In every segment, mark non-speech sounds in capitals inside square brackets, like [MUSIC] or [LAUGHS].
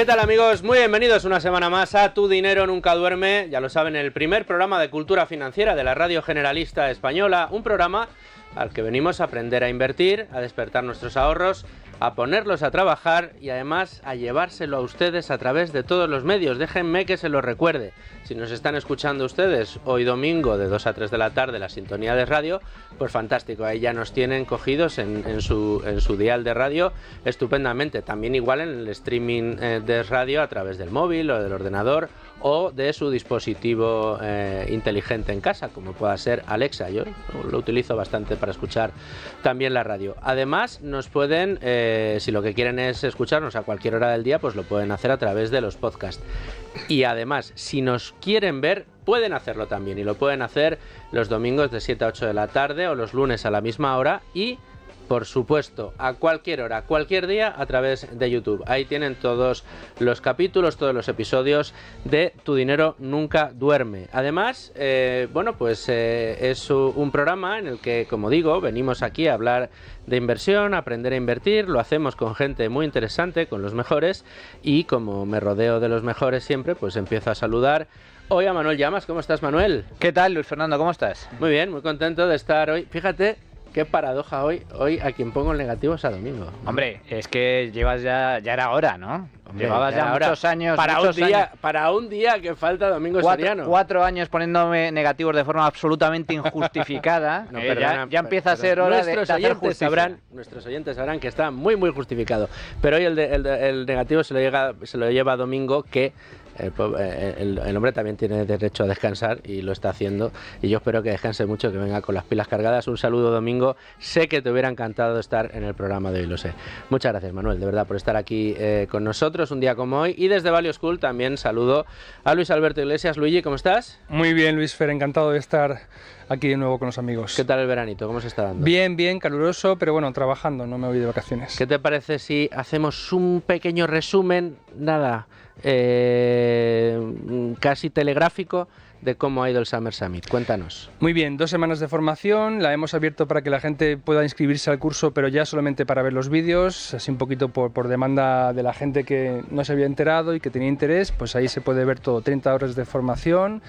¿Qué tal amigos? Muy bienvenidos una semana más a Tu Dinero Nunca Duerme, ya lo saben, el primer programa de cultura financiera de la Radio Generalista Española, un programa al que venimos a aprender a invertir, a despertar nuestros ahorros, a ponerlos a trabajar y además a llevárselo a ustedes a través de todos los medios. Déjenme que se lo recuerde. Si nos están escuchando ustedes hoy domingo de 2 a 3 de la tarde la sintonía de radio, pues fantástico, ahí ya nos tienen cogidos en, su, en su, dial de radio estupendamente. También igual en el streaming eh, de radio a través del móvil o del ordenador o de su dispositivo eh, inteligente en casa, como pueda ser Alexa. Yo lo utilizo bastante para escuchar también la radio. Además, nos pueden, eh, si lo que quieren es escucharnos a cualquier hora del día, pues lo pueden hacer a través de los podcasts. Y además, si nos quieren ver, pueden hacerlo también. Y lo pueden hacer los domingos de 7 a 8 de la tarde o los lunes a la misma hora y por supuesto, a cualquier hora, cualquier día, a través de YouTube. Ahí tienen todos los capítulos, todos los episodios de Tu dinero nunca duerme. Además, eh, bueno, pues eh, es un programa en el que, como digo, venimos aquí a hablar de inversión, aprender a invertir, lo hacemos con gente muy interesante, con los mejores, y como me rodeo de los mejores siempre, pues empiezo a saludar hoy a Manuel Llamas. ¿Cómo estás, Manuel? ¿Qué tal, Luis Fernando? ¿Cómo estás? Muy bien, muy contento de estar hoy. Fíjate, Qué paradoja hoy, hoy a quien pongo el negativo es a Domingo. Hombre, es que llevas ya, ya era hora, ¿no? Llevabas ya, muchos años. Para un día, para un día que falta Domingo cuatro, Cuatro años poniéndome negativos de forma absolutamente injustificada. [LAUGHS] Eh, ya, empieza a ser hora nuestros de, nuestros oyentes sabrán que está muy muy justificado. Pero hoy el, el, negativo se lo, se lo lleva Domingo que eh, eh, el, hombre también tiene derecho a descansar y lo está haciendo. Y yo espero que descanse mucho, que venga con las pilas cargadas. Un saludo, Domingo. Sé que te hubiera encantado estar en el programa de hoy, lo sé. Muchas gracias, Manuel, de verdad, por estar aquí eh, con nosotros un día como hoy. Y desde Value School también saludo a Luis Alberto Iglesias. Luigi, ¿cómo estás? Muy bien, Luis Fer, encantado de estar aquí de nuevo con los amigos. ¿Qué tal el veranito? ¿Cómo se está dando? Bien, bien, caluroso, pero bueno, trabajando, no me voy de vacaciones. ¿Qué te parece si hacemos un pequeño resumen? Nada, eh, casi telegráfico de cómo ha ido el Summer Summit. Cuéntanos. Muy bien, dos semanas de formación, la hemos abierto para que la gente pueda inscribirse al curso, pero ya solamente para ver los vídeos, así un poquito por, por demanda de la gente que no se había enterado y que tenía interés, pues ahí se puede ver todo, 30 horas de formación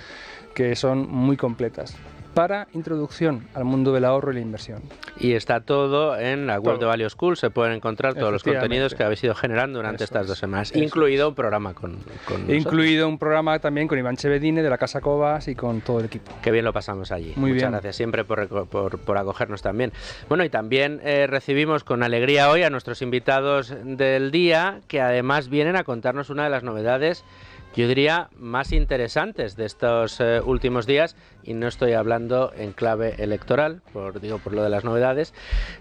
que son muy completas para introducción al mundo del ahorro y la inversión. Y está todo en la web de Value School, se pueden encontrar todos los contenidos que habéis ido generando durante estas dos semanas, incluido un programa con, Incluido un programa también con Iván Chevedine de la Casa Cobas y con todo el equipo. Qué bien lo pasamos allí. Muchas gracias siempre por, acogernos también. Bueno, y también eh, recibimos con alegría hoy a nuestros invitados del día, que además vienen a contarnos una de las novedades yo diría, más interesantes de estos eh, últimos días, y no estoy hablando en clave electoral, por, digo por lo de las novedades.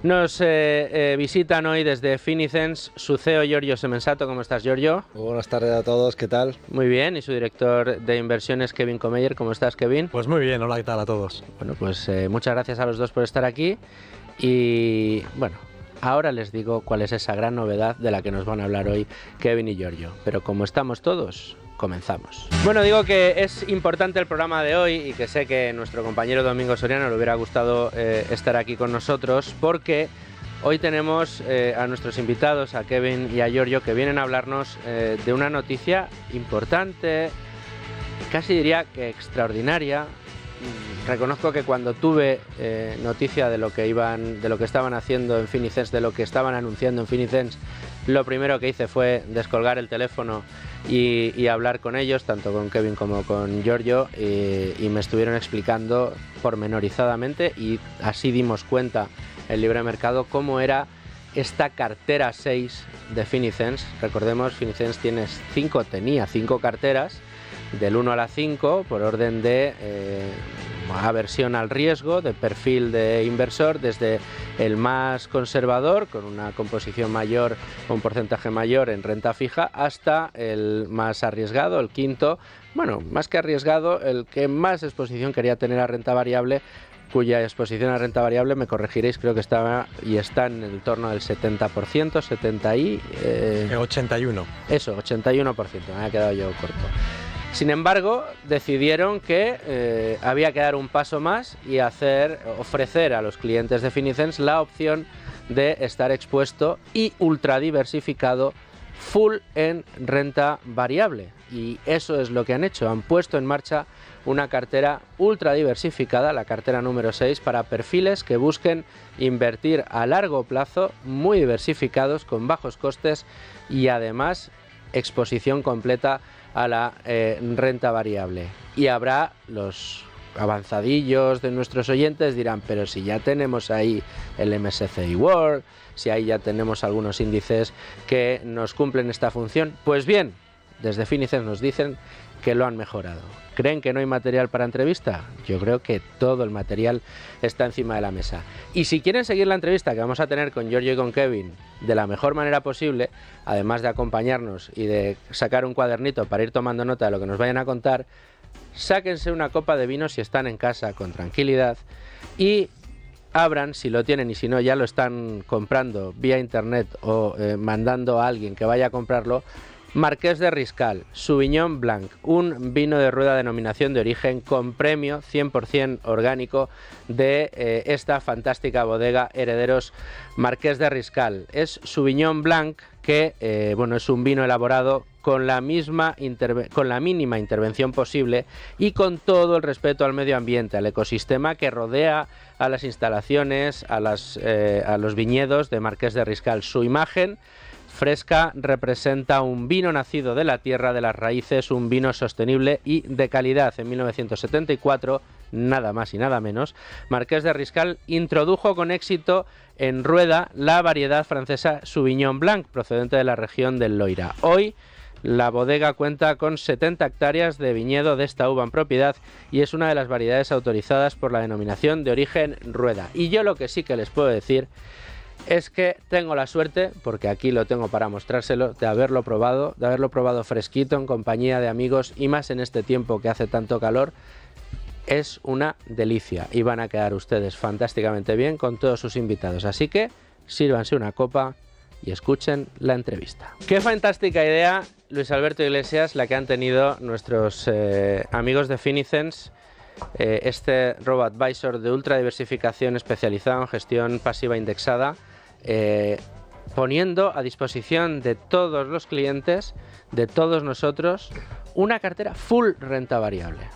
Nos eh, eh, visitan hoy desde Finicens su CEO Giorgio Semensato. ¿Cómo estás, Giorgio? buenas tardes a todos, ¿qué tal? Muy bien, y su director de inversiones, Kevin Comeyer. ¿Cómo estás, Kevin? Pues muy bien, hola, ¿qué tal a todos? Bueno, pues muchas gracias a los dos por estar aquí. Y bueno, Ahora les digo cuál es esa gran novedad de la que nos van a hablar hoy Kevin y Giorgio. Pero como estamos todos, comenzamos. Bueno, digo que es importante el programa de hoy y que sé que nuestro compañero Domingo Soriano le hubiera gustado eh, estar aquí con nosotros porque hoy tenemos eh, a nuestros invitados, a Kevin y a Giorgio, que vienen a hablarnos eh, de una noticia importante, casi diría que extraordinaria. Reconozco que cuando tuve noticia de lo que iban, de lo que estaban haciendo en Finicens, de lo que estaban anunciando en Finicens, lo primero que hice fue descolgar el teléfono y, hablar con ellos, tanto con Kevin como con Giorgio, y, me estuvieron explicando pormenorizadamente y así dimos cuenta el libre mercado cómo era esta cartera 6 de Finicens. Recordemos, Finicens tiene tenía cinco carteras del 1 a la 5 por orden de eh, aversión al riesgo, de perfil de inversor, desde el más conservador, con una composición mayor, un porcentaje mayor en renta fija, hasta el más arriesgado, el quinto, bueno, más que arriesgado, el que más exposición quería tener a renta variable cuya exposición a renta variable, me corregiréis, creo que estaba y está en el torno del 70%, 70 y... 81. Eh, eso, 81%, me ha quedado yo corto. Sin embargo, decidieron que eh, había que dar un paso más y hacer, ofrecer a los clientes de Finicens la opción de estar expuesto y ultra diversificado full en renta variable. Y eso es lo que han hecho. Han puesto en marcha una cartera ultra diversificada, la cartera número 6, para perfiles que busquen invertir a largo plazo, muy diversificados, con bajos costes y además exposición completa a la eh, renta variable. Y habrá los avanzadillos de nuestros oyentes dirán, pero si ya tenemos ahí el MSCI World, si ahí ya tenemos algunos índices que nos cumplen esta función, pues bien, desde Finices nos dicen que lo han mejorado. ¿Creen que no hay material para entrevista? Yo creo que todo el material está encima de la mesa. Y si quieren seguir la entrevista que vamos a tener con Giorgio y con Kevin de la mejor manera posible, además de acompañarnos y de sacar un cuadernito para ir tomando nota de lo que nos vayan a contar, sáquense una copa de vino si están en casa con tranquilidad y abran, si lo tienen y si no ya lo están comprando vía internet o eh, mandando a alguien que vaya a comprarlo, Marqués de Riscal, Sauvignon Blanc, un vino de rueda denominación de origen con premio 100% orgánico de eh, esta fantástica bodega Herederos Marqués de Riscal. Es Sauvignon Blanc que eh, bueno, es un vino elaborado con la, misma con la mínima intervención posible y con todo el respeto al medio ambiente, al ecosistema que rodea a las instalaciones, a, las, eh, a los viñedos de Marqués de Riscal. Su imagen fresca representa un vino nacido de la tierra, de las raíces, un vino sostenible y de calidad. En 1974, nada más y nada menos, Marqués de Riscal introdujo con éxito en rueda la variedad francesa Sauvignon Blanc, procedente de la región del Loira. Hoy, la bodega cuenta con 70 hectáreas de viñedo de esta uva en propiedad y es una de las variedades autorizadas por la denominación de origen rueda. Y yo lo que sí que les puedo decir es que tengo la suerte, porque aquí lo tengo para mostrárselo, de haberlo probado, de haberlo probado fresquito en compañía de amigos y más en este tiempo que hace tanto calor. Es una delicia y van a quedar ustedes fantásticamente bien con todos sus invitados. Así que sírvanse una copa y escuchen la entrevista. Qué fantástica idea, Luis Alberto Iglesias, la que han tenido nuestros eh, amigos de Finicens eh, este robo advisor de ultra diversificación especializado en gestión pasiva indexada eh, poniendo a disposición de todos los clientes, de todos nosotros, una cartera full renta variable.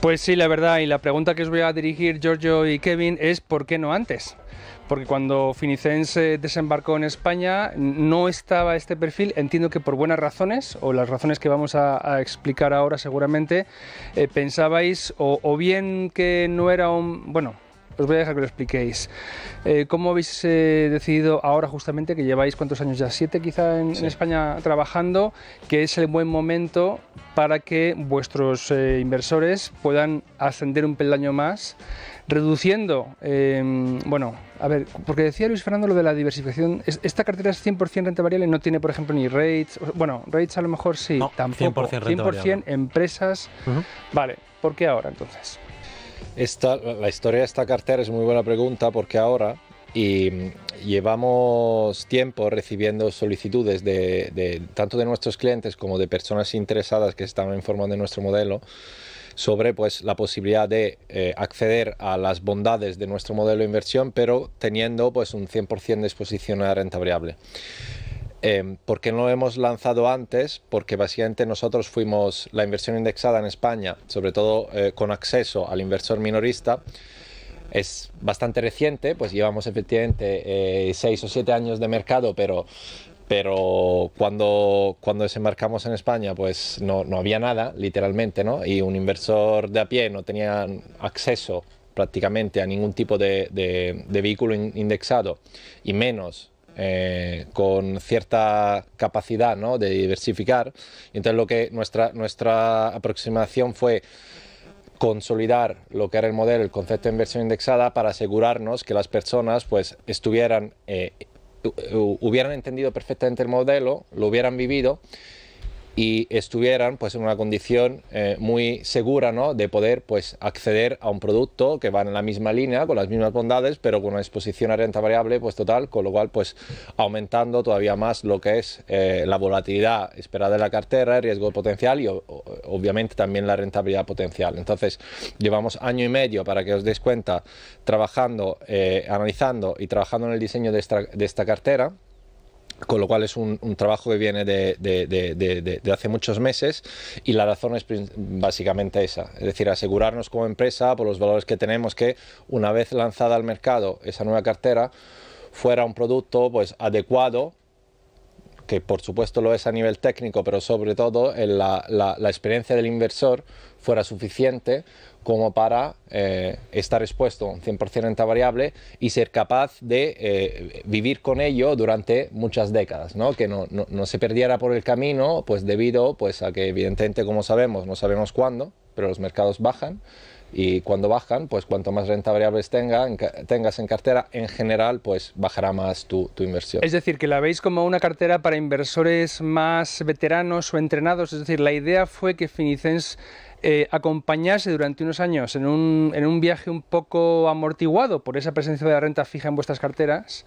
Pues sí, la verdad, y la pregunta que os voy a dirigir, Giorgio y Kevin, es ¿por qué no antes? Porque cuando Finicense desembarcó en España no estaba este perfil, entiendo que por buenas razones, o las razones que vamos a, explicar ahora seguramente, eh, pensabais o, o, bien que no era un... bueno, os voy a dejar que lo expliquéis. Eh, ¿Cómo habéis eh, decidido ahora justamente, que lleváis cuántos años ya, siete quizá en, España trabajando, que es el buen momento para que vuestros eh, inversores puedan ascender un peldaño más? reduciendo, em, bueno, a ver, porque decía Luis Fernando lo de la diversificación, esta cartera es 100% renta variable, no tiene, por ejemplo, ni rates, bueno, rates a lo mejor sí, tampoco, 100%, 100 empresas, vale, ¿por qué ahora entonces? Esta, la historia de esta cartera es muy buena pregunta porque ahora y mm, llevamos tiempo recibiendo solicitudes de, tanto de nuestros clientes como de personas interesadas que están informando de nuestro modelo sobre pues, la posibilidad de eh, acceder a las bondades de nuestro modelo de inversión, pero teniendo pues, un 100% de exposición a renta variable. Eh, ¿Por qué no lo hemos lanzado antes? Porque básicamente nosotros fuimos la inversión indexada en España, sobre todo eh, con acceso al inversor minorista, es bastante reciente, pues llevamos efectivamente eh, seis o siete años de mercado, pero, pero cuando, cuando desembarcamos en España pues no, no, había nada, literalmente, ¿no? Y un inversor de a pie no tenía acceso prácticamente a ningún tipo de, de, vehículo indexado y menos eh, con cierta capacidad de diversificar. Entonces lo que nuestra, nuestra aproximación fue consolidar lo que era el modelo, el concepto de inversión indexada, para asegurarnos que las personas pues, estuvieran, eh, hubieran entendido perfectamente el modelo, lo hubieran vivido y estuvieran pues en una condición eh, muy segura de poder pues acceder a un producto que va en la misma línea con las mismas bondades pero con una exposición a renta variable pues total con lo cual pues aumentando todavía más lo que es eh, la volatilidad esperada de la cartera el riesgo potencial y obviamente también la rentabilidad potencial entonces llevamos año y medio para que os des cuenta trabajando eh, analizando y trabajando en el diseño de esta cartera con lo cual es un, trabajo que viene de, hace muchos meses y la razón es básicamente esa, es decir, asegurarnos como empresa por los valores que tenemos que una vez lanzada al mercado esa nueva cartera fuera un producto pues adecuado que por supuesto lo es a nivel técnico, pero sobre todo en la experiencia del inversor fuera suficiente como para eh, estar expuesto 100% a esta variable y ser capaz de eh, vivir con ello durante muchas décadas, ¿no? que no, no, se perdiera por el camino, pues debido pues, a que evidentemente, como sabemos, no sabemos cuándo, pero los mercados bajan, y cuando bajan, pues cuanto más renta variables tengas en cartera, en general, pues bajará más tu, inversión. Es decir, que la veis como una cartera para inversores más veteranos o entrenados, es decir, la idea fue que Finicens eh, acompañase durante unos años en un viaje un poco amortiguado por esa presencia de la renta fija en vuestras carteras,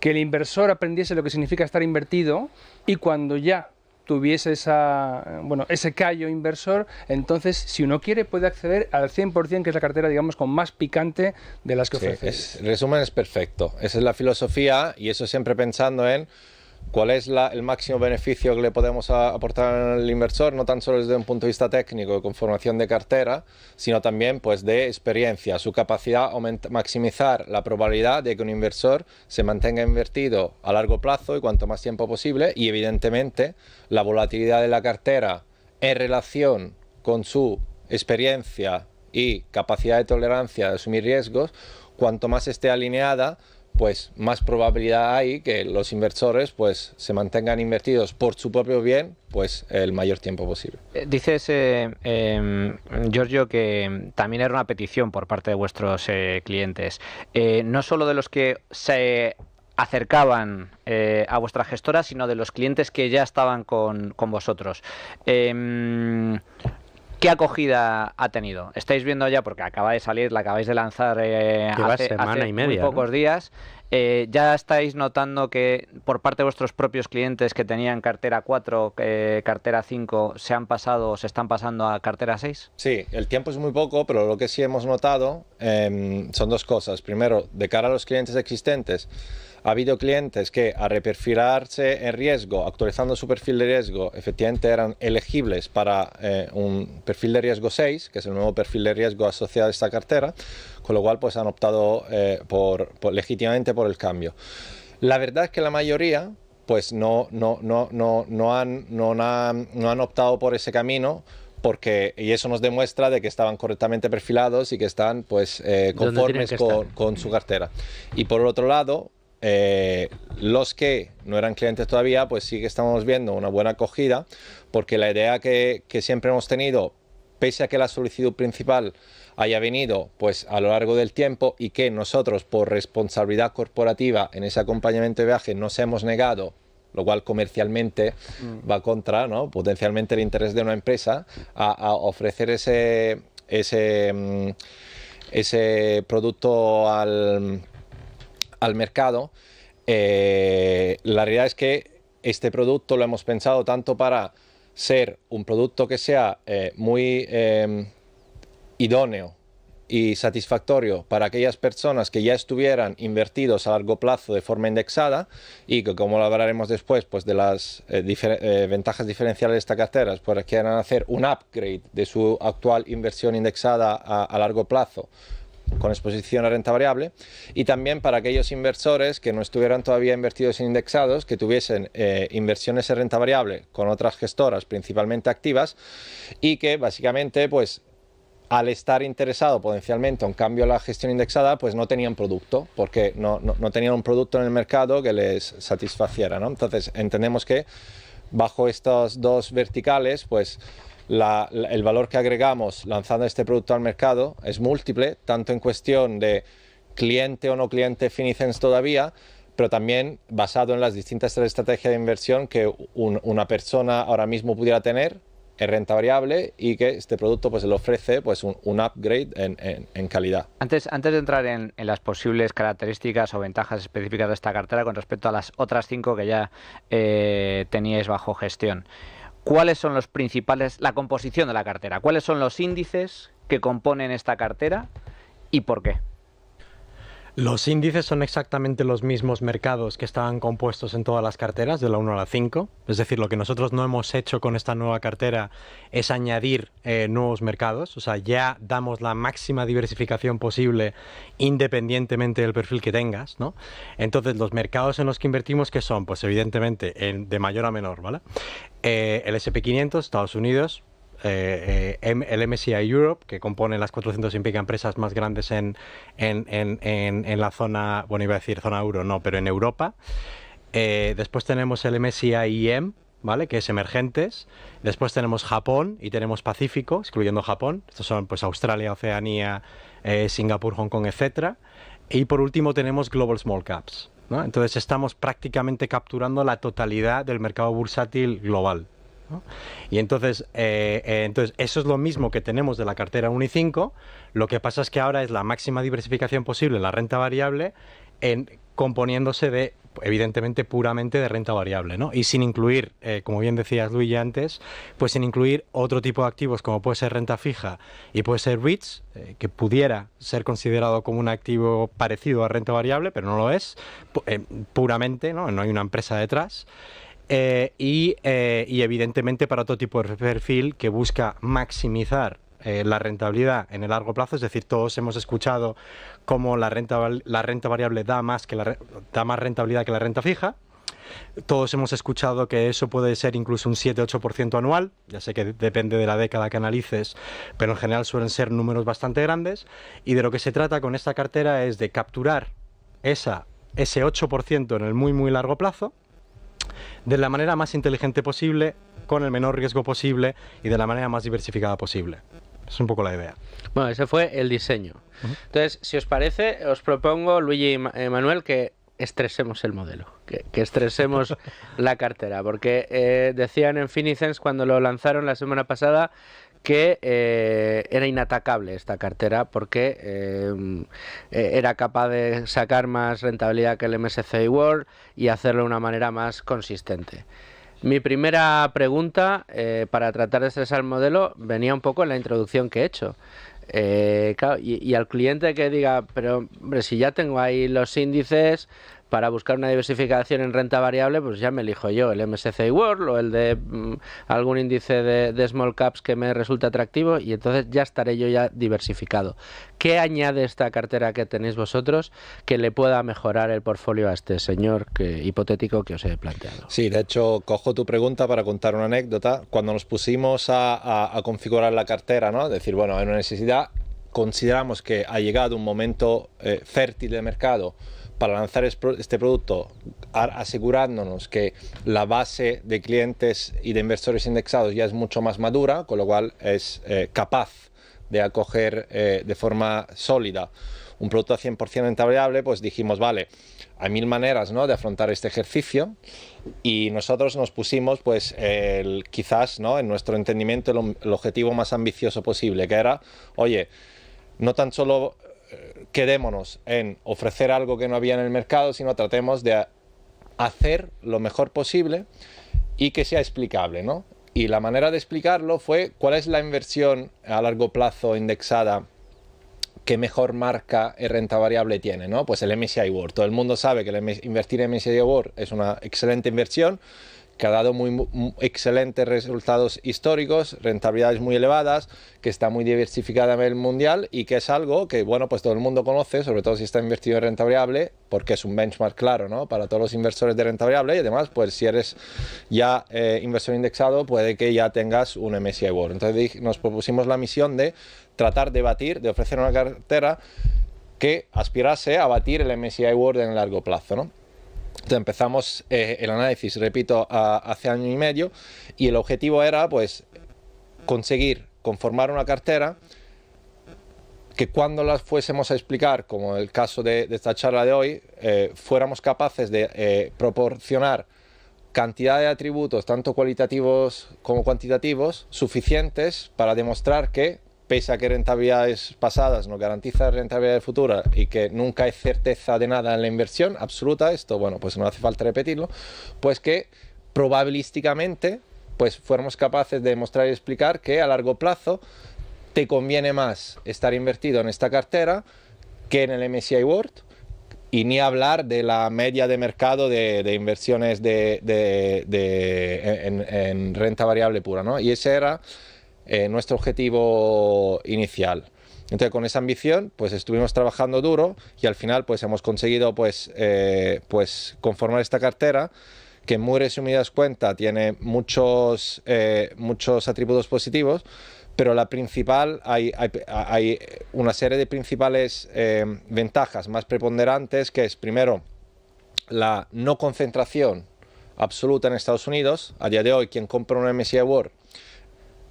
que el inversor aprendiese lo que significa estar invertido y cuando ya tuviese esa, bueno, ese callo inversor, entonces si uno quiere puede acceder al 100%, que es la cartera, digamos, con más picante de las que ofrece. resumen es perfecto. Esa es la filosofía y eso siempre pensando en cuál es el máximo beneficio que le podemos aportar al inversor, no tan solo desde un punto de vista técnico con formación de cartera, sino también pues, de experiencia, su capacidad a maximizar la probabilidad de que un inversor se mantenga invertido a largo plazo y cuanto más tiempo posible, y evidentemente la volatilidad de la cartera en relación con su experiencia y capacidad de tolerancia de asumir riesgos, cuanto más esté alineada, pues más probabilidad hay que los inversores pues se mantengan invertidos por su propio bien pues el mayor tiempo posible. Eh, dices, eh, em, Giorgio, que también era una petición por parte de vuestros eh, clientes, no solo de los que se acercaban a vuestra gestora, sino de los clientes que ya estaban con, con vosotros. Em, ¿Qué acogida ha tenido? Estáis viendo ya, porque acaba de salir, la acabáis de lanzar hace eh, hace, semana y media, muy pocos días. Eh, ¿Ya estáis notando que por parte de vuestros propios clientes que tenían cartera 4, eh, cartera 5, se han pasado o se están pasando a cartera 6? Sí, el tiempo es muy poco, pero lo que sí hemos notado em, son dos cosas. Primero, de cara a los clientes existentes, ha habido clientes que a reperfilarse en riesgo, actualizando su perfil de riesgo, efectivamente eran elegibles para eh, un perfil de riesgo 6, que es el nuevo perfil de riesgo asociado a esta cartera, con lo cual pues han optado eh, por, legítimamente por el cambio. La verdad es que la mayoría pues no, no, no, no, no, han, no, han, no han optado por ese camino porque y eso nos demuestra de que estaban correctamente perfilados y que están pues eh, conformes con, con, su cartera. Y por otro lado, eh, los que no eran clientes todavía, pues sí que estamos viendo una buena acogida, porque la idea que, siempre hemos tenido, pese a que la solicitud principal haya venido pues a lo largo del tiempo y que nosotros por responsabilidad corporativa en ese acompañamiento de viaje se hemos negado lo cual comercialmente mm. va contra ¿no? potencialmente el interés de una empresa a, ofrecer ese ese mm, producto al al mercado, eh, la realidad es que este producto lo hemos pensado tanto para ser un producto que sea eh, muy em, idóneo y satisfactorio para aquellas personas que ya estuvieran invertidos a largo plazo de forma indexada y que como lo hablaremos después pues de las eh, ventajas diferenciales de estas carteras pues quieran hacer un upgrade de su actual inversión indexada a largo plazo con exposición a renta variable y también para aquellos inversores que no estuvieran todavía invertidos en indexados, que tuviesen eh, inversiones en renta variable con otras gestoras principalmente activas y que básicamente pues al estar interesado potencialmente en cambio a la gestión indexada, pues no tenían producto, porque no, tenían un producto en el mercado que les satisfaciera. ¿no? Entonces entendemos que bajo estos dos verticales, pues el valor que agregamos lanzando este producto al mercado es múltiple, tanto en cuestión de cliente o no cliente Finicens todavía, pero también basado en las distintas estrategias de inversión que una persona ahora mismo pudiera tener en renta variable y que este producto pues le ofrece pues un, upgrade en, calidad. Antes, antes de entrar en, las posibles características o ventajas específicas de esta cartera con respecto a las otras cinco que ya eh, teníais bajo gestión, cuáles son los principales, la composición de la cartera, cuáles son los índices que componen esta cartera y por qué. Los índices son exactamente los mismos mercados que estaban compuestos en todas las carteras, de la 1 a la 5. Es decir, lo que nosotros no hemos hecho con esta nueva cartera es añadir eh, nuevos mercados. O sea, ya damos la máxima diversificación posible independientemente del perfil que tengas, ¿no? Entonces, los mercados en los que invertimos, que son? Pues evidentemente de mayor a menor, ¿vale? Eh, el SP500, Estados Unidos, eh, eh, el MSCI Europe, que compone las 400 y empresas más grandes en, la zona, bueno, iba a decir zona euro, no, pero en Europa. Eh, después tenemos el MSCI EM, ¿vale? Que es emergentes. Después tenemos Japón y tenemos Pacífico, excluyendo Japón. Estos son pues Australia, Oceanía, Singapur, Hong Kong, etc Y por último tenemos Global Small Caps. Entonces estamos prácticamente capturando la totalidad del mercado bursátil global. Y entonces, eh, eh, entonces, eso es lo mismo que tenemos de la cartera 1 y 5, lo que pasa es que ahora es la máxima diversificación posible, la renta variable, en, componiéndose de evidentemente puramente de renta variable, ¿no? Y sin incluir, eh, como bien decías Luis antes, pues sin incluir otro tipo de activos como puede ser renta fija y puede ser REITs, que pudiera ser considerado como un activo parecido a renta variable, pero no lo es, puramente, ¿no? No hay una empresa detrás. Eh, eh, y, evidentemente para otro tipo de perfil que busca maximizar eh, la rentabilidad en el largo plazo, es decir, todos hemos escuchado cómo la renta, variable da más, que la, da rentabilidad que la renta fija, todos hemos escuchado que eso puede ser incluso un 7-8% anual, ya sé que depende de la década que analices, pero en general suelen ser números bastante grandes, y de lo que se trata con esta cartera es de capturar esa, ese 8% en el muy muy largo plazo, de la manera más inteligente posible, con el menor riesgo posible y de la manera más diversificada posible. Es un poco la idea. Bueno, ese fue el diseño. Entonces, si os parece, os propongo, Luigi y eh, Manuel, que estresemos el modelo, que, estresemos [LAUGHS] la cartera, porque eh, decían en Finicens cuando lo lanzaron la semana pasada que eh, era inatacable esta cartera porque eh, eh, era capaz de sacar más rentabilidad que el MSCI World y hacerlo de una manera más consistente. Mi primera pregunta para tratar de estresar el modelo venía un poco en la introducción que he hecho. y, y, al cliente que diga, pero hombre, si ya tengo ahí los índices, para buscar una diversificación en renta variable, pues ya me elijo yo el MSCI World o el de mm, algún índice de, small caps que me resulte atractivo y entonces ya estaré yo ya diversificado. ¿Qué añade esta cartera que tenéis vosotros que le pueda mejorar el portfolio a este señor que, hipotético que os he planteado? Sí, de hecho, cojo tu pregunta para contar una anécdota. Cuando nos pusimos a, configurar la cartera, ¿no? Decir, bueno, hay una necesidad, consideramos que ha llegado un momento eh, fértil de mercado para lanzar este producto asegurándonos que la base de clientes y de inversores indexados ya es mucho más madura, con lo cual es eh, capaz de acoger eh, de forma sólida un producto a 100% rentable, pues dijimos, vale, hay mil maneras ¿no? de afrontar este ejercicio y nosotros nos pusimos, pues el, quizás ¿no? en nuestro entendimiento, el objetivo más ambicioso posible, que era, oye, no tan solo quedémonos en ofrecer algo que no había en el mercado, sino tratemos de hacer lo mejor posible y que sea explicable, Y la manera de explicarlo fue cuál es la inversión a largo plazo indexada que mejor marca y renta variable tiene, ¿no? Pues el MSCI World. Todo el mundo sabe que invertir en MSCI World es una excelente inversión, que ha dado muy, excelentes resultados históricos, rentabilidades muy elevadas, que está muy diversificada a nivel mundial y que es algo que bueno, pues todo el mundo conoce, sobre todo si está invertido en renta variable, porque es un benchmark claro, ¿no? Para todos los inversores de renta variable y además, pues si eres ya eh, inversor indexado, puede que ya tengas un MSCI World. Entonces nos propusimos la misión de tratar de batir, de ofrecer una cartera que aspirase a batir el MSCI World en el largo plazo, ¿no? empezamos eh, el análisis, repito, hace año y medio, y el objetivo era pues conseguir conformar una cartera que cuando las fuésemos a explicar, como el caso de, esta charla de hoy, eh, fuéramos capaces de eh, proporcionar cantidad de atributos, tanto cualitativos como cuantitativos, suficientes para demostrar que pese a que rentabilidades pasadas no garantizan rentabilidades futuras y que nunca hay certeza de nada en la inversión absoluta, esto, bueno, pues no hace falta repetirlo, pues que probabilísticamente pues fuéramos capaces de demostrar y explicar que a largo plazo te conviene más estar invertido en esta cartera que en el MSCI World y ni hablar de la media de mercado de, inversiones de, de, en, en, renta variable pura, ¿no? Y ese era eh, nuestro objetivo inicial. Entonces con esa ambición pues estuvimos trabajando duro y al final pues hemos conseguido pues, eh, pues conformar esta cartera que en muy resumidas cuentas tiene muchos, eh, muchos atributos positivos, pero la principal, hay, una serie de principales ventajas más preponderantes, que es primero la no concentración absoluta en Estados Unidos. A día de hoy, quien compra un MSI World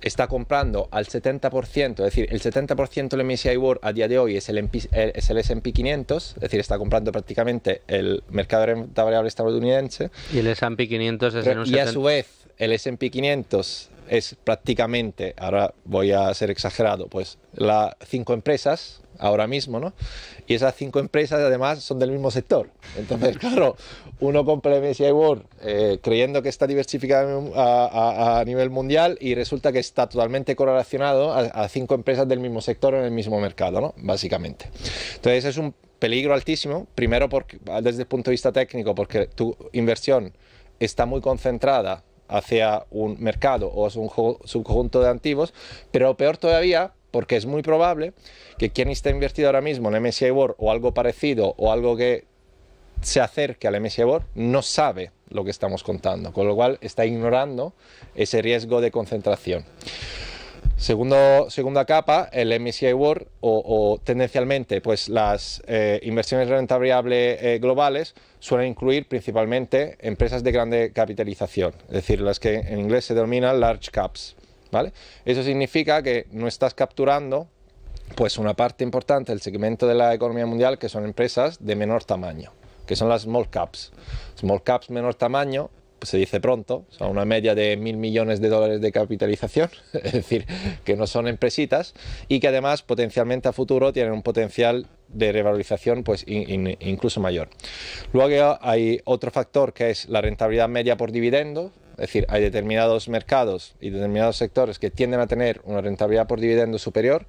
está comprando al 70%, es decir, el 70% del MSCI World a día de hoy es el, S&P 500, eh, es decir, está comprando prácticamente el mercado de renta variable estadounidense. Y el S&P 500 es en un Y a su vez, el S&P 500 es prácticamente, ahora voy a ser exagerado, pues las cinco empresas ahora mismo, ¿no? Y esas cinco empresas además son del mismo sector. Entonces, [LAUGHS] claro, uno compra MSI World eh, creyendo que está diversificado a, nivel mundial y resulta que está totalmente correlacionado a, cinco empresas del mismo sector en el mismo mercado, ¿no? Básicamente. Entonces es un peligro altísimo, primero desde el punto de vista técnico, porque tu inversión está muy concentrada hacia un mercado o es un subconjunto de activos, pero peor todavía porque es muy probable que quien está invertido ahora mismo en MSI World o algo parecido o algo que se acerque al MSI World no sabe lo que estamos contando, con lo cual está ignorando ese riesgo de concentración. Segundo, segunda capa, el MSCI World o, tendencialmente pues las eh, inversiones renta eh, globales suelen incluir principalmente empresas de grande capitalización, es decir, las que en inglés se denominan large caps. Eso significa que no estás capturando pues una parte importante del segmento de la economía mundial que son empresas de menor tamaño, que son las small caps. Small caps menor tamaño pues, se dice pronto, son una media de mil millones de dólares de capitalización, [LAUGHS] es decir, que no son empresitas y que además potencialmente a futuro tienen un potencial de revalorización pues incluso mayor. Luego hay otro factor que es la rentabilidad media por dividendo, es decir, hay determinados mercados y determinados sectores que tienden a tener una rentabilidad por dividendo superior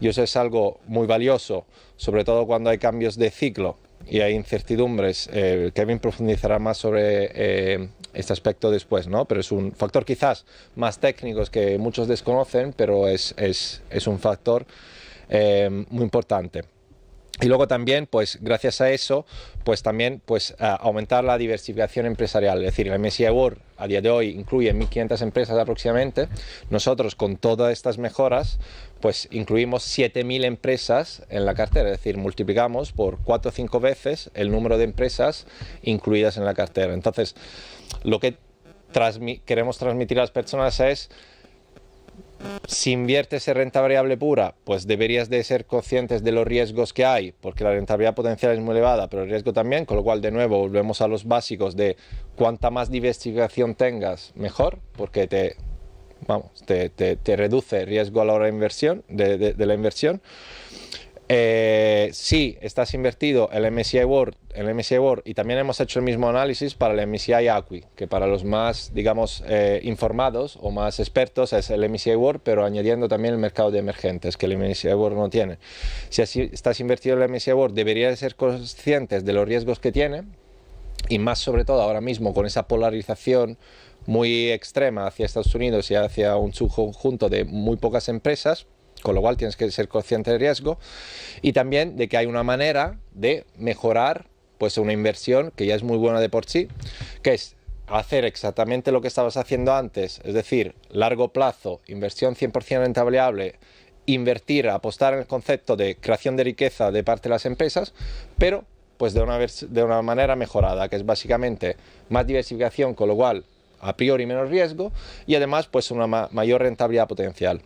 y eso es algo muy valioso, sobre todo cuando hay cambios de ciclo y hay incertidumbres. Eh, Kevin profundizará más sobre eh, este aspecto después, ¿no? Pero es un factor quizás más técnico que muchos desconocen, pero es, es, un factor eh, muy importante. Y luego también, pues gracias a eso, pues también pues, aumentar la diversificación empresarial. Es decir, el MSCI World a día de hoy incluye 1.500 empresas aproximadamente. Nosotros con todas estas mejoras, pues incluimos 7.000 empresas en la cartera. Es decir, multiplicamos por 4 o 5 veces el número de empresas incluidas en la cartera. Entonces, lo que queremos transmitir a las personas es si inviertes en renta variable pura, pues deberías de ser conscientes de los riesgos que hay, porque la rentabilidad potencial es muy elevada, pero el riesgo también, con lo cual de nuevo volvemos a los básicos de cuanta más diversificación tengas, mejor, porque te, vamos, te, reduce el riesgo a la hora inversión, de la inversión si eh, sí, estás invertido el MSCI World, el MSCI World y también hemos hecho el mismo análisis para el MSCI Acqui, que para los más, digamos, eh, informados o más expertos es el MSCI World, pero añadiendo también el mercado de emergentes que el MSCI World no tiene. Si estás invertido en el MSCI World, deberías ser conscientes de los riesgos que tiene y más sobre todo ahora mismo con esa polarización muy extrema hacia Estados Unidos y hacia un subconjunto de muy pocas empresas con lo cual tienes que ser consciente del riesgo, y también de que hay una manera de mejorar pues una inversión que ya es muy buena de por sí, que es hacer exactamente lo que estabas haciendo antes, es decir, largo plazo, inversión 100% rentableable invertir, apostar en el concepto de creación de riqueza de parte de las empresas, pero pues de una, de una manera mejorada, que es básicamente más diversificación, con lo cual a priori menos riesgo y además pues una mayor rentabilidad potencial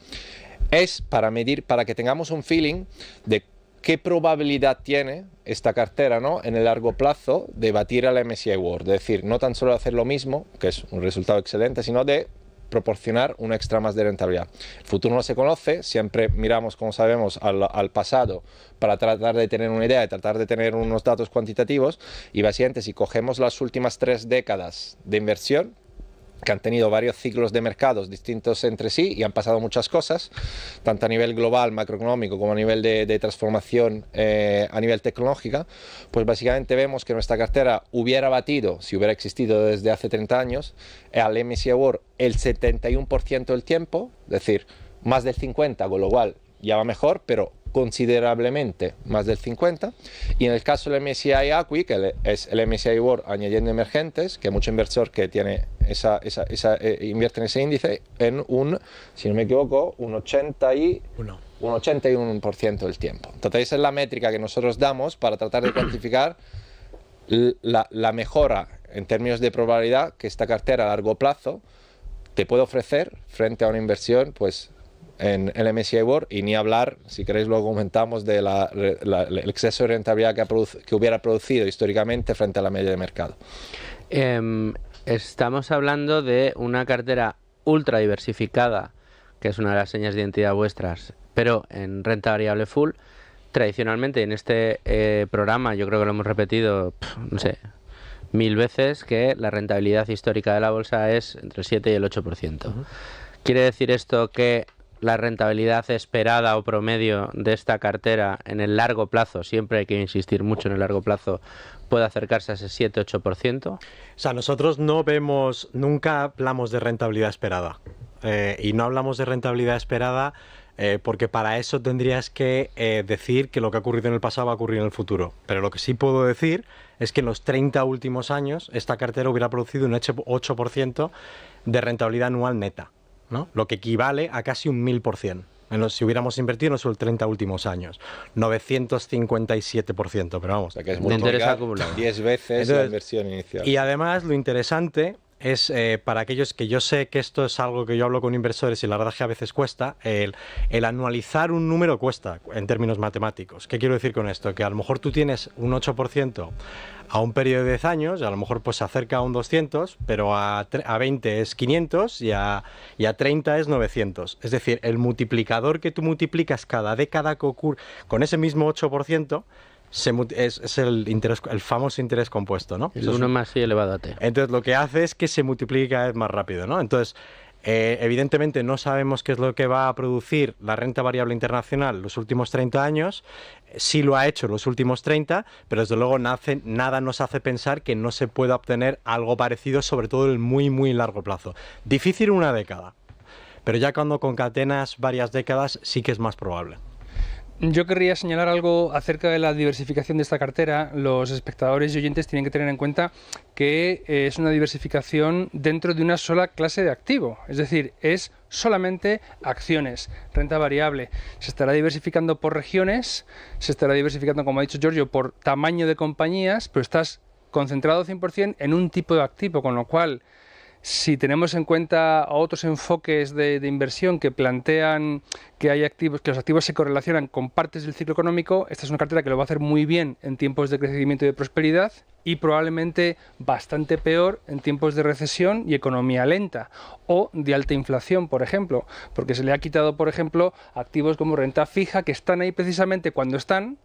es para medir, para que tengamos un feeling de qué probabilidad tiene esta cartera ¿no? en el largo plazo de batir a la MSCI World. Es decir, no tan solo hacer lo mismo, que es un resultado excelente, sino de proporcionar una extra más de rentabilidad. El futuro no se conoce, siempre miramos, como sabemos, al, pasado para tratar de tener una idea, de tratar de tener unos datos cuantitativos y básicamente si cogemos las últimas tres décadas de inversión, que han tenido varios ciclos de mercados distintos entre sí y han pasado muchas cosas, tanto a nivel global, macroeconómico, como a nivel de, transformación eh, a nivel tecnológica, pues básicamente vemos que nuestra cartera hubiera batido, si hubiera existido desde hace 30 años, al MSCI World el 71% del tiempo, es decir, más del 50, con lo cual ya va mejor, pero considerablemente, más del 50%, y en el caso del MSCI AQUI que es el MSCI World añadiendo emergentes, que hay mucho inversor que tiene esa, esa, eh, invierte en ese índice, en un, si no me equivoco, un 80 y... un 81% del tiempo. Entonces esa es la métrica que nosotros damos para tratar de cuantificar la, la, mejora en términos de probabilidad que esta cartera a largo plazo te puede ofrecer frente a una inversión pues en el MSI World y ni hablar, si queréis luego comentamos, del exceso de rentabilidad que, hubiera producido históricamente frente a la media de mercado. Em, estamos hablando de una cartera ultra diversificada, que es una de las señas de identidad vuestras, pero en renta variable full. Tradicionalmente en este eh, programa, yo creo que lo hemos repetido, no sé, mil veces que la rentabilidad histórica de la bolsa es entre el 7 y el 8%. ¿Quiere decir esto que la rentabilidad esperada o promedio de esta cartera en el largo plazo, siempre hay que insistir mucho en el largo plazo, puede acercarse a ese 7-8%? O sea, nosotros no vemos, nunca hablamos de rentabilidad esperada. Eh, y no hablamos de rentabilidad esperada eh, porque para eso tendrías que eh, decir que lo que ha ocurrido en el pasado va a ocurrir en el futuro. Pero lo que sí puedo decir es que en los 30 últimos años esta cartera hubiera producido un 8% de rentabilidad anual neta lo que equivale a casi un 1000%. En los, si hubiéramos invertido en los 30 últimos años, 957%, pero vamos. O sea que 10 veces la inversión inicial. Y además, lo interesante es eh, para aquellos que yo sé que esto es algo que yo hablo con inversores y la verdad es que a veces cuesta, el, anualizar un número cuesta en términos matemáticos. ¿Qué quiero decir con esto? Que a lo mejor tú tienes un 8% a un periodo de 10 años, a lo mejor pues se acerca a un 200, pero a, 20 es 500 y a, 30 es 900. Es decir, el multiplicador que tú multiplicas cada década con ese mismo 8%, es, el, interés, el famoso interés compuesto, ¿no? Es uno más elevado a t. Entonces lo que hace es que se multiplique cada vez más rápido, ¿no? Entonces, eh, evidentemente no sabemos qué es lo que va a producir la renta variable internacional los últimos 30 años, sí lo ha hecho los últimos 30, pero desde luego nada nos hace pensar que no se pueda obtener algo parecido, sobre todo en el muy, muy largo plazo. Difícil una década, pero ya cuando concatenas varias décadas sí que es más probable. Yo querría señalar algo acerca de la diversificación de esta cartera. Los espectadores y oyentes tienen que tener en cuenta que eh, es una diversificación dentro de una sola clase de activo, es decir, es solamente acciones, renta variable. Se estará diversificando por regiones, se estará diversificando, como ha dicho Giorgio, por tamaño de compañías, pero estás concentrado 100% en un tipo de activo, con lo cual si tenemos en cuenta otros enfoques de, inversión que plantean que hay activos, que los activos se correlacionan con partes del ciclo económico, esta es una cartera que lo va a hacer muy bien en tiempos de crecimiento y de prosperidad y probablemente bastante peor en tiempos de recesión y economía lenta o de alta inflación, por ejemplo, porque se le ha quitado, por ejemplo, activos como renta fija que están ahí precisamente cuando están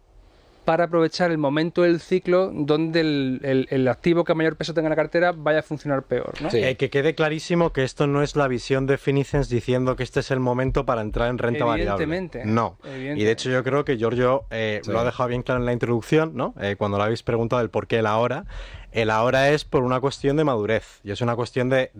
para aprovechar el momento del ciclo donde el, activo que mayor peso tenga en la cartera vaya a funcionar peor. ¿no? que quede clarísimo que esto no es la visión de Finicens diciendo que este es el momento para entrar en renta Evidentemente. No. Y de hecho yo creo que Giorgio eh, lo ha dejado bien claro en la introducción, ¿no? Eh, cuando le habéis preguntado el por qué la hora. El ahora es por una cuestión de madurez y es una cuestión de,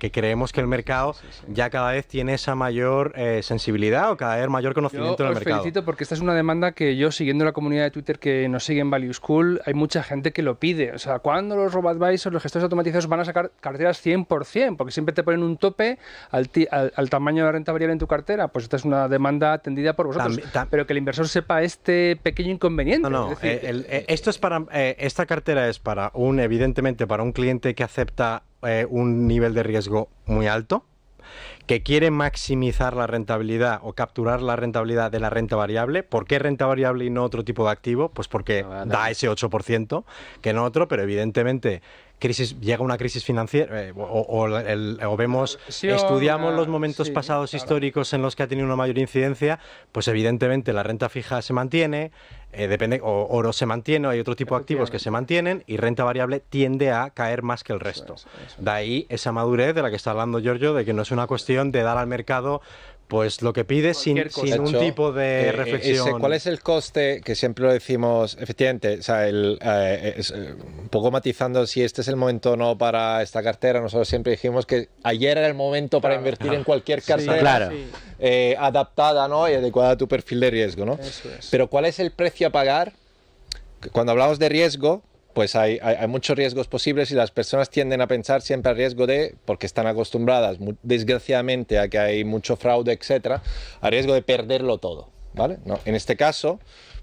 que creemos que el mercado ya cada vez tiene esa mayor eh, sensibilidad o cada vez mayor conocimiento yo del mercado. felicito porque esta es una demanda que yo, siguiendo la comunidad de Twitter que nos sigue en Value School, hay mucha gente que lo pide. O sea, ¿cuándo los robo-advisors, los gestores automatizados van a sacar carteras 100%? Porque siempre te ponen un tope al, tamaño de la renta variable en tu cartera. Pues esta es una demanda atendida por vosotros. pero que el inversor sepa este pequeño inconveniente. No, no. Eh, eh, esto es para. esta cartera es para un evidentemente para un cliente que acepta eh, un nivel de riesgo muy alto, que quiere maximizar la rentabilidad o capturar la rentabilidad de la renta variable. ¿Por qué renta variable y no otro tipo de activo? Pues porque ah, da ese 8% que no otro, pero evidentemente llega una crisis financiera eh, o, vemos, estudiamos los ah, momentos pasados históricos en los que ha tenido una mayor incidencia, pues evidentemente la renta fija se mantiene, eh, depende, o oro se mantiene, hay otro tipo de activos que se mantienen y renta variable tiende a caer más que el resto. De ahí esa madurez de la que está hablando Giorgio, de que no es una cuestión de dar al mercado pues lo que pides sin, un tipo de eh, reflexión. ¿Cuál es el coste? Que siempre lo decimos, efectivamente, o eh, eh, un poco matizando si este es el momento o no para esta cartera, nosotros siempre dijimos que ayer era el momento para invertir en cualquier cartera adaptada ¿no? y adecuada a tu perfil de riesgo. ¿no? Pero ¿cuál es el precio a pagar? Cuando hablamos de riesgo, pues hay, muchos riesgos posibles y las personas tienden a pensar siempre al riesgo de, porque están acostumbradas desgraciadamente a que hay mucho fraude, etcétera, a riesgo de perderlo todo, ¿vale? ¿No? En este caso,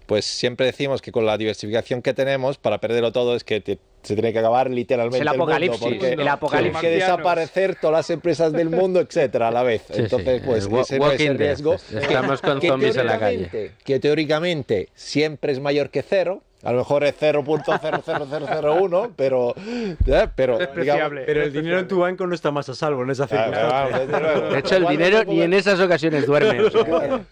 pues siempre decimos que con la diversificación que tenemos, para perderlo todo es que se tiene que acabar literalmente el, apocalipsis, el apocalipsis. que desaparecer todas las empresas del mundo, etcétera, a la vez. Entonces, pues ese es el riesgo. Estamos con zombies en la calle. Que teóricamente siempre es mayor que cero, a lo mejor es 0.00001, pero, pero, pero el dinero en tu banco no está más a salvo en esa circunstancia. de hecho, el dinero ni en esas ocasiones duerme. [LAUGHS]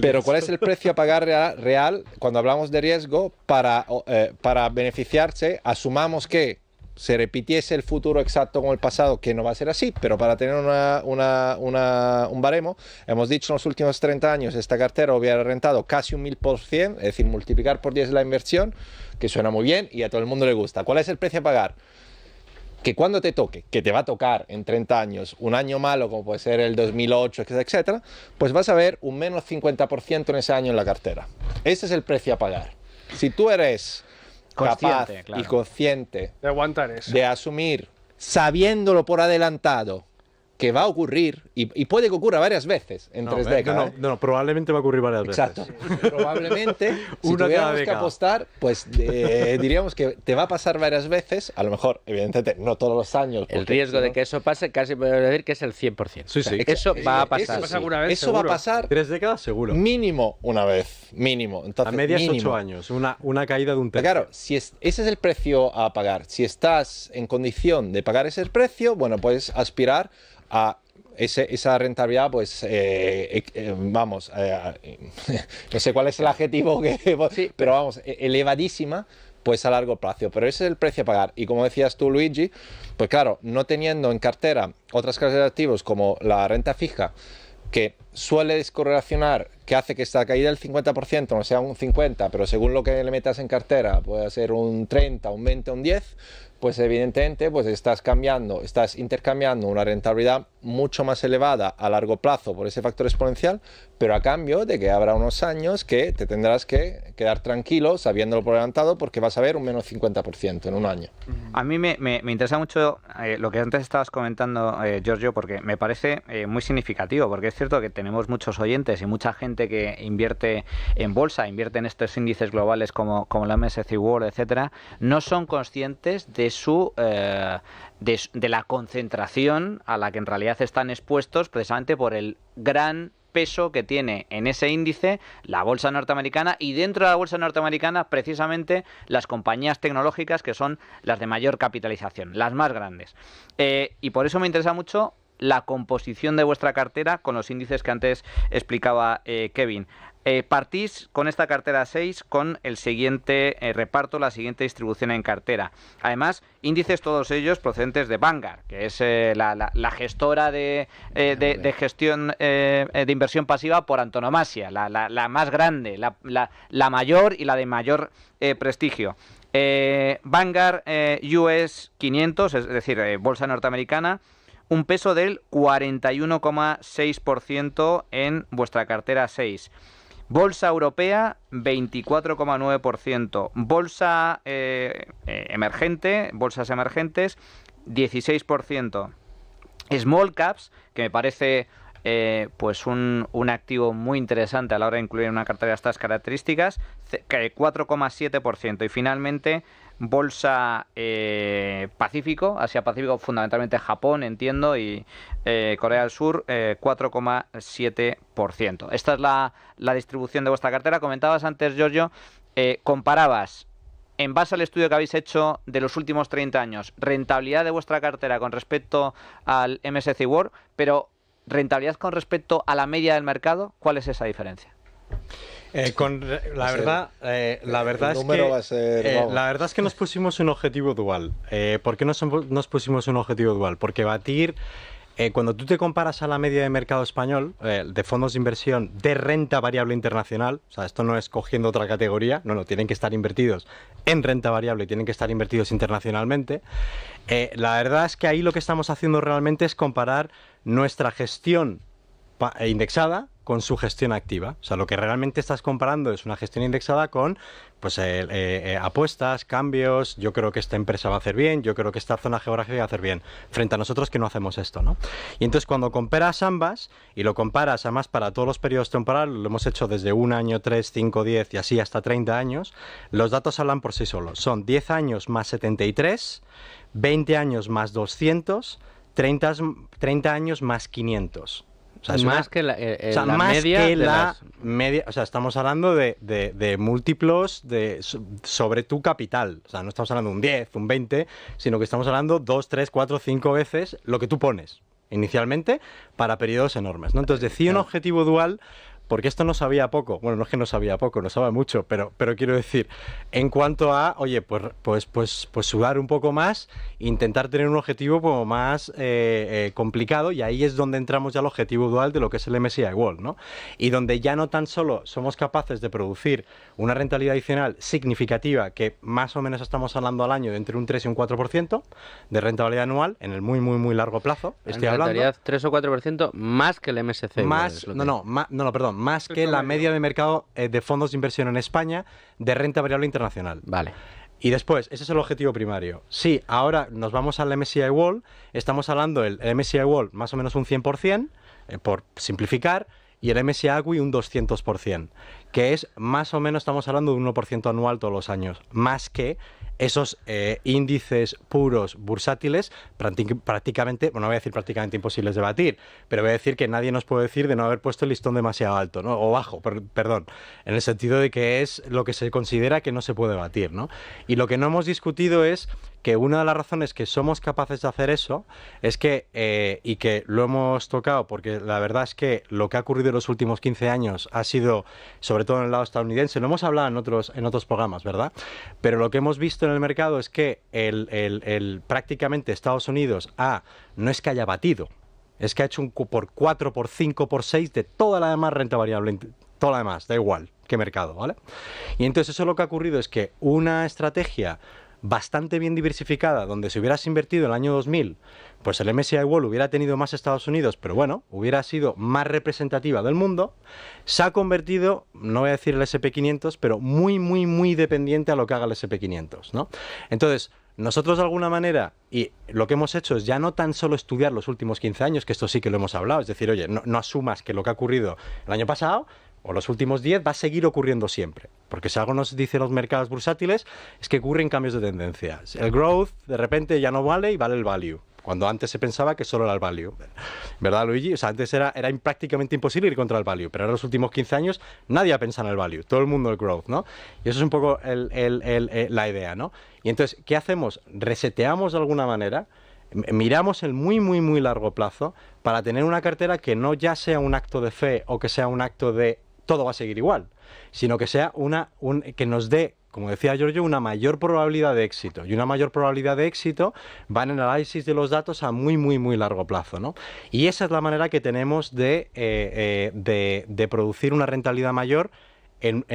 Pero ¿cuál es el precio a pagar real cuando hablamos de riesgo para, eh, para beneficiarse? Asumamos que se repitiese el futuro exacto con el pasado, que no va a ser así, pero para tener una, un baremo, hemos dicho en los últimos 30 años esta cartera hubiera rentado casi un 1000%, es decir, multiplicar por 10 la inversión, que suena muy bien y a todo el mundo le gusta. ¿Cuál es el precio a pagar? Que cuando te toque, que te va a tocar en 30 años, un año malo como puede ser el 2008, etcétera, etcétera, pues vas a ver un menos 50% en ese año en la cartera. Ese es el precio a pagar. Si tú eres capaz y consciente de, de asumir, sabiéndolo por adelantado, que va a ocurrir, y, puede que ocurra varias veces en tres décadas. No, no, probablemente va a ocurrir varias veces. Exacto. [LAUGHS] Probablemente, [LAUGHS] si tuviéramos que apostar, pues eh, diríamos que te va a pasar varias veces, a lo mejor, evidentemente, no todos los años. El riesgo de que eso pase casi puede decir que es el 100%. Sí, sí. eso va a pasar. Eso, va a pasar. Tres décadas, seguro. Mínimo una vez, mínimo. Entonces, a medias ocho años, una, una caída de un tercio. Claro, si ese es el precio a pagar. Si estás en condición de pagar ese precio, bueno, puedes aspirar a esa rentabilidad, pues eh, eh, eh, vamos, [LAUGHS] no sé cuál es el adjetivo, que, [LAUGHS] pues, pero vamos, e, elevadísima, pues a largo plazo. Pero ese es el precio a pagar. Y como decías tú, Luigi, pues claro, no teniendo en cartera otras clases de activos como la renta fija, que suele descorrelacionar, que hace que esta caída del 50% no sea un 50%, pero según lo que le metas en cartera puede ser un 30, un 20, un 10, pues evidentemente pues estás cambiando, estás intercambiando una rentabilidad mucho más elevada a largo plazo por ese factor exponencial, pero a cambio de que habrá unos años que te tendrás que quedar tranquilo sabiéndolo por adelantado porque vas a ver un menos 50% en un año. A mí me, me, interesa mucho eh, lo que antes estabas comentando, eh, Giorgio, porque me parece eh, muy significativo, porque es cierto que te tenemos muchos oyentes y mucha gente que invierte en bolsa, invierte en estos índices globales como, como la MSCI World, etcétera, no son conscientes eh, de su de, la concentración a la que en realidad están expuestos precisamente por el gran peso que tiene en ese índice la bolsa norteamericana y dentro de la bolsa norteamericana precisamente las compañías tecnológicas que son las de mayor capitalización, las más grandes. Eh, y por eso me interesa mucho la composición de vuestra cartera con los índices que antes explicaba eh, Kevin. Eh, partís con esta cartera 6 con el siguiente eh, reparto, la siguiente distribución en cartera. Además, índices todos ellos procedentes de Vanguard, que es la, gestora de, de, gestión de inversión pasiva por antonomasia, la, la más grande, la, mayor y la de mayor prestigio. Vanguard US 500, es decir, bolsa norteamericana, un peso del 41,6% en vuestra cartera 6. Bolsa europea 24,9%. Bolsa eh, emergente, bolsas emergentes 16%. Small caps, que me parece eh, pues un, un, activo muy interesante a la hora de incluir en una cartera de estas características, 4,7%. Y finalmente bolsa eh, Pacífico, Asia-Pacífico, fundamentalmente Japón, entiendo, y eh, Corea del Sur, 4,7%. Eh, Esta es la, distribución de vuestra cartera. Comentabas antes, Giorgio, comparabas en base al estudio que habéis hecho de los últimos 30 años, rentabilidad de vuestra cartera con respecto al msc World, pero rentabilidad con respecto a la media del mercado, ¿cuál es esa diferencia? Eh, la, verdad, eh, la verdad, es que, eh, la verdad es que nos pusimos un objetivo dual. ¿Por qué nos, pusimos un objetivo dual? Porque batir cuando tú te comparas a la media de mercado español de fondos de inversión de renta variable internacional, o sea, esto no es cogiendo otra categoría, no, no, tienen que estar invertidos en renta variable, y tienen que estar invertidos internacionalmente. la verdad es que ahí lo que estamos haciendo realmente es comparar nuestra gestión indexada con su gestión activa. O sea, lo que realmente estás comparando es una gestión indexada con pues eh, eh, apuestas, cambios, yo creo que esta empresa va a hacer bien, yo creo que esta zona geográfica va a hacer bien, frente a nosotros que no hacemos esto, ¿no? Y entonces cuando comparas ambas y lo comparas además para todos los periodos temporales, lo hemos hecho desde un año, tres cinco, diez y así hasta 30 años, los datos hablan por sí solos. Son 10 años más 73, 20 años más 200, 30, 30 años más 500. O sea, más que la, eh, eh, más Que la media o sea, estamos hablando de, múltiplos de, sobre tu capital. O sea, no estamos hablando de un 10, un 20, sino que estamos hablando dos, tres, cuatro, cinco veces lo que tú pones inicialmente para periodos enormes. ¿no? Entonces, decía un objetivo dual porque esto no sabía poco, bueno, no es que no sabía poco, no sabía mucho, pero, pero quiero decir, en cuanto a, oye, pues, pues, pues, pues sudar un poco más, intentar tener un objetivo como más eh, eh, complicado, y ahí es donde entramos ya al objetivo dual de lo que es el MSI World, ¿no? Y donde ya no tan solo somos capaces de producir una rentabilidad adicional significativa, que más o menos estamos hablando al año de entre un 3 y un 4% de rentabilidad anual, en el muy, muy, muy largo plazo, estoy hablando. 3 o 4% más que el MSC. Más, no, no, no, no, perdón, más que la media de mercado eh, de fondos de inversión en España de renta variable internacional. Vale. Y después, ese es el objetivo primario. Sí, ahora nos vamos al MSCI World, estamos hablando del MSCI World más o menos un 100%, eh, por simplificar, y el MSCI Agui un 200% que es más o menos, estamos hablando de un 1% anual todos los años, más que esos eh, índices puros bursátiles prácticamente, bueno, voy a decir prácticamente imposibles de batir, pero voy a decir que nadie nos puede decir de no haber puesto el listón demasiado alto, ¿no? O bajo, perdón, en el sentido de que es lo que se considera que no se puede batir, ¿no? Y lo que no hemos discutido es que una de las razones que somos capaces de hacer eso es que, eh, y que lo hemos tocado, porque la verdad es que lo que ha ocurrido en los últimos 15 años ha sido, sobre todo en el lado estadounidense. Lo hemos hablado en otros, en otros programas, ¿verdad? Pero lo que hemos visto en el mercado es que el, prácticamente Estados Unidos ha no es que haya batido, es que ha hecho un por 4, por 5, por 6 de toda la demás renta variable, toda la demás, da igual qué mercado, ¿vale? Y entonces eso lo que ha ocurrido es que una estrategia bastante bien diversificada, donde si hubieras invertido el año 2000, pues el MSCI World hubiera tenido más Estados Unidos, pero bueno, hubiera sido más representativa del mundo, se ha convertido, no voy a decir el SP500, pero muy, muy, muy dependiente a lo que haga el SP500, ¿no? Entonces, nosotros de alguna manera, y lo que hemos hecho es ya no tan solo estudiar los últimos 15 años, que esto sí que lo hemos hablado, es decir, oye, no asumas que lo que ha ocurrido el año pasado o los últimos 10 va a seguir ocurriendo siempre. Porque si algo nos dicen los mercados bursátiles es que ocurren cambios de tendencias El growth de repente ya no vale y vale el value. Cuando antes se pensaba que solo era el value. ¿Verdad, Luigi? O sea, antes era, era prácticamente imposible ir contra el value, pero en los últimos 15 años nadie ha pensado en el value, todo el mundo el growth, ¿no? Y eso es un poco eh, la idea, ¿no? Y entonces, ¿qué hacemos? Reseteamos de alguna manera miramos el muy, muy, muy largo plazo para tener una cartera que no ya sea un acto de fe o que sea un acto de todo va a seguir igual, sino que sea una que nos dé, como decía Giorgio, una mayor probabilidad de éxito. Y una mayor probabilidad de éxito va en el análisis de los datos a muy, muy, muy largo plazo. ¿no? Y esa es la manera que tenemos de, eh, eh, producir una rentabilidad mayor. En,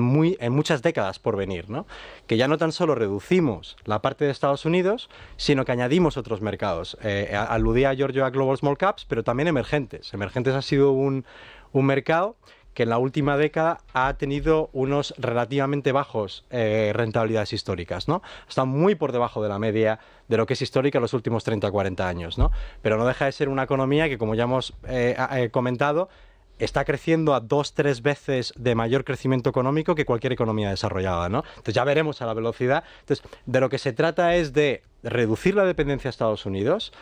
muy, en, muchas décadas por venir, ¿no? que ya no tan solo reducimos la parte de Estados Unidos, sino que añadimos otros mercados. Eh, aludía Giorgio a Global Small Caps, pero también emergentes. Emergentes ha sido un, un mercado que en la última década ha tenido unos relativamente bajos eh, rentabilidades históricas, ¿no? Está muy por debajo de la media de lo que es histórica en los últimos 30 o 40 años, ¿no? Pero no deja de ser una economía que, como ya hemos eh, eh, comentado, está creciendo a dos, tres veces de mayor crecimiento económico que cualquier economía desarrollada, ¿no? Entonces ya veremos a la velocidad. Entonces, de lo que se trata es de reducir la dependencia de Estados Unidos,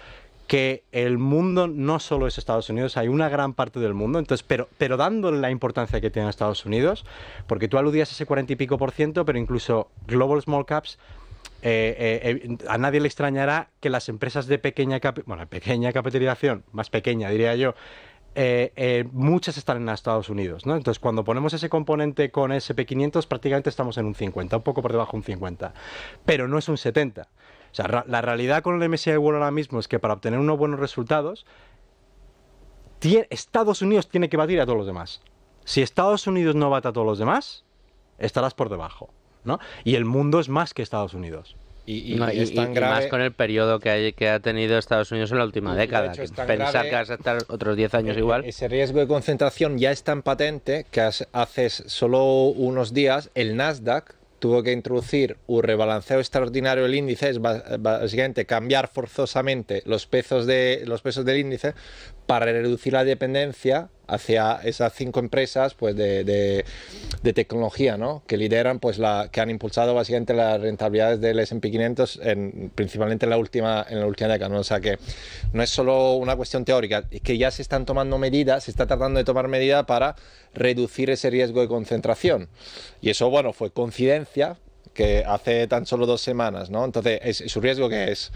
que el mundo no solo es Estados Unidos, hay una gran parte del mundo, entonces, pero, pero dándole la importancia que tiene Estados Unidos, porque tú aludías a ese 40 y pico por ciento, pero incluso Global Small Caps eh, eh, eh, a nadie le extrañará que las empresas de pequeña, pequeña capitalización, más pequeña diría yo, muchas están en Estados Unidos, ¿no? Entonces, cuando ponemos ese componente con SP500, prácticamente estamos en un 50, un poco por debajo de un 50, pero no es un 70. O sea, la realidad con el MSI World ahora mismo es que para obtener unos buenos resultados, Estados Unidos tiene que batir a todos los demás. Si Estados Unidos no bate a todos los demás, estarás por debajo. ¿no? Y el mundo es más que Estados Unidos. Y, más con el periodo que, ha tenido Estados Unidos en la última década. pensar que vas a estar otros 10 años e, e, igual. Ese riesgo de concentración ya es tan patente que hace solo unos días el Nasdaq tuvo que introducir un rebalanceo extraordinario del índice, es básicamente cambiar forzosamente los pesos, de, los pesos del índice para reducir la dependencia hacia esas cinco empresas pues de, tecnología ¿no? que lideran pues la que han impulsado básicamente las rentabilidades del S&P 500 en, principalmente en la última en la última década ¿no? o sea que no es solo una cuestión teórica es que ya se están tomando medidas se está tratando de tomar medidas para reducir ese riesgo de concentración y eso bueno fue coincidencia que hace tan solo dos semanas ¿no? entonces es un riesgo que es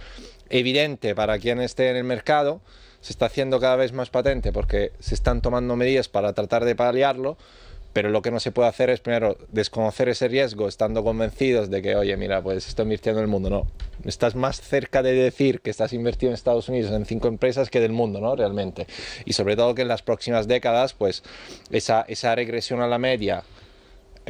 evidente para quien esté en el mercado se está haciendo cada vez más patente porque se están tomando medidas para tratar de paliarlo, pero lo que no se puede hacer es primero desconocer ese riesgo estando convencidos de que, oye, mira, pues estoy invirtiendo en el mundo, no. Estás más cerca de decir que estás invertido en Estados Unidos en cinco empresas que del mundo, ¿no? Realmente. Y sobre todo que en las próximas décadas, pues esa, esa regresión a la media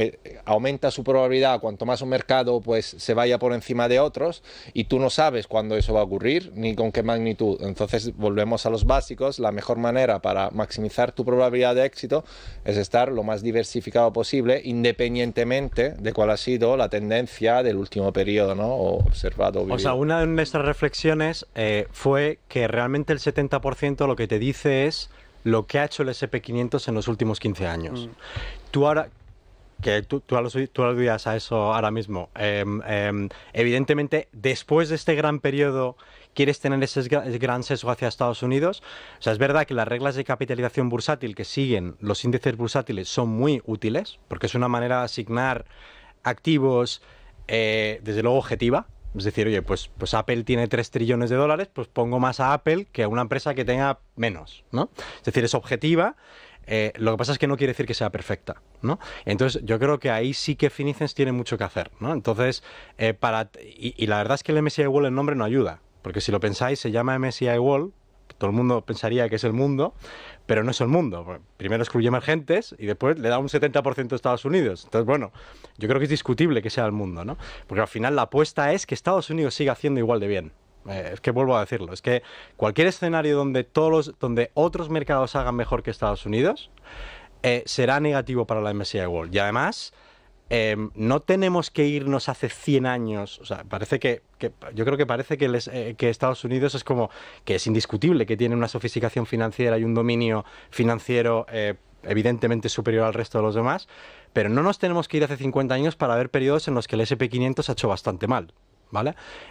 eh, aumenta su probabilidad cuanto más un mercado pues se vaya por encima de otros y tú no sabes cuándo eso va a ocurrir ni con qué magnitud. Entonces volvemos a los básicos, la mejor manera para maximizar tu probabilidad de éxito es estar lo más diversificado posible independientemente de cuál ha sido la tendencia del último periodo ¿no? o observado. O, sea, una de nuestras reflexiones eh, fue que realmente el 70% lo que te dice es lo que ha hecho el SP500 en los últimos 15 años. Mm. Tú ahora, que tú, tú, tú aludías a eso ahora mismo. Em, em, evidentemente, después de este gran periodo, quieres tener ese gran sesgo hacia Estados Unidos. O sea, es verdad que las reglas de capitalización bursátil que siguen los índices bursátiles son muy útiles, porque es una manera de asignar activos, eh, desde luego, objetiva. Es decir, oye, pues, pues Apple tiene 3 trillones de dólares, pues pongo más a Apple que a una empresa que tenga menos, ¿no? Es decir, es objetiva eh, lo que pasa es que no quiere decir que sea perfecta, ¿no? Entonces, yo creo que ahí sí que Finicens tiene mucho que hacer, Entonces, eh, para, y, la verdad es que el MSI Wall el nombre no ayuda, porque si lo pensáis, se llama MSI Wall, todo el mundo pensaría que es el mundo, pero no es el mundo. Primero excluye emergentes y después le da un 70% a Estados Unidos. Entonces, bueno, yo creo que es discutible que sea el mundo, ¿no? Porque al final la apuesta es que Estados Unidos siga haciendo igual de bien. Eh, es que vuelvo a decirlo, es que cualquier escenario donde, todos donde otros mercados hagan mejor que Estados Unidos eh, será negativo para la MSCI World. Y además, eh, no tenemos que irnos hace 100 años. O sea, parece que, yo creo que parece que, Estados Unidos es como que es indiscutible que tiene una sofisticación financiera y un dominio financiero evidentemente superior al resto de los demás. Pero no nos tenemos que ir hace 50 años para ver periodos en los que el SP500 se ha hecho bastante mal.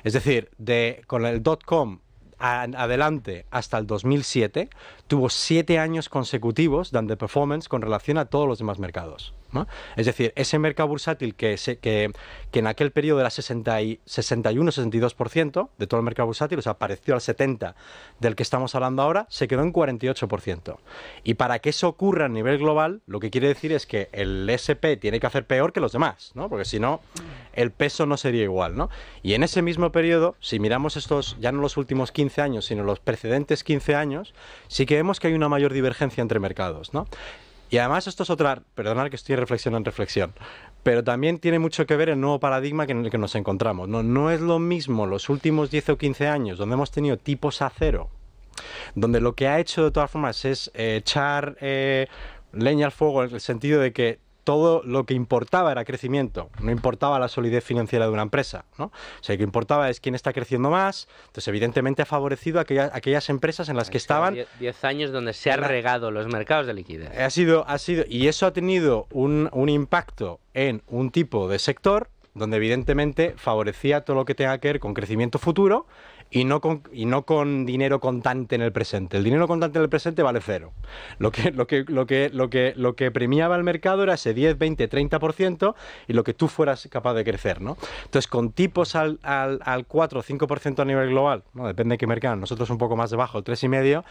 Es decir, de, con el dot-com adelante hasta el 2007, tuvo siete años consecutivos de performance con relación a todos los demás mercados. Es decir, ese mercado bursátil que, en aquel periodo era 61-62% de todo el mercado bursátil, o sea, pareció al 70% del que estamos hablando ahora, se quedó en 48%. Y para que eso ocurra a nivel global, lo que quiere decir es que el SP tiene que hacer peor que los demás, Porque si no, el peso no sería igual, Y en ese mismo periodo, si miramos estos, ya no los últimos 15 años, sino los precedentes 15 años, sí que vemos que hay una mayor divergencia entre mercados, ¿no? Y además esto es otra, perdonad que estoy reflexionando en reflexión, pero también tiene mucho que ver el nuevo paradigma en el que nos encontramos. No, no es lo mismo los últimos 10 o 15 años donde hemos tenido tipos a cero, donde lo que ha hecho de todas formas es eh, echar eh, leña al fuego en el sentido de que todo lo que importaba era crecimiento, no importaba la solidez financiera de una empresa. ¿no? O sea, lo que importaba es quién está creciendo más. Entonces, evidentemente ha favorecido a aquellas, empresas en las que estaban... 10 años donde se han regado los mercados de liquidez. Ha sido, ha sido, y eso ha tenido un, un impacto en un tipo de sector donde evidentemente favorecía todo lo que tenga que ver con crecimiento futuro y no, con, y no con dinero contante en el presente. El dinero contante en el presente vale cero. Lo que, lo que, lo que, lo que, lo que premiaba el mercado era ese 10, 20, 30% y lo que tú fueras capaz de crecer. ¿no? Entonces, con tipos al, al, 4 o 5% a nivel global, ¿no? depende de qué mercado, nosotros un poco más debajo, el 3,5%,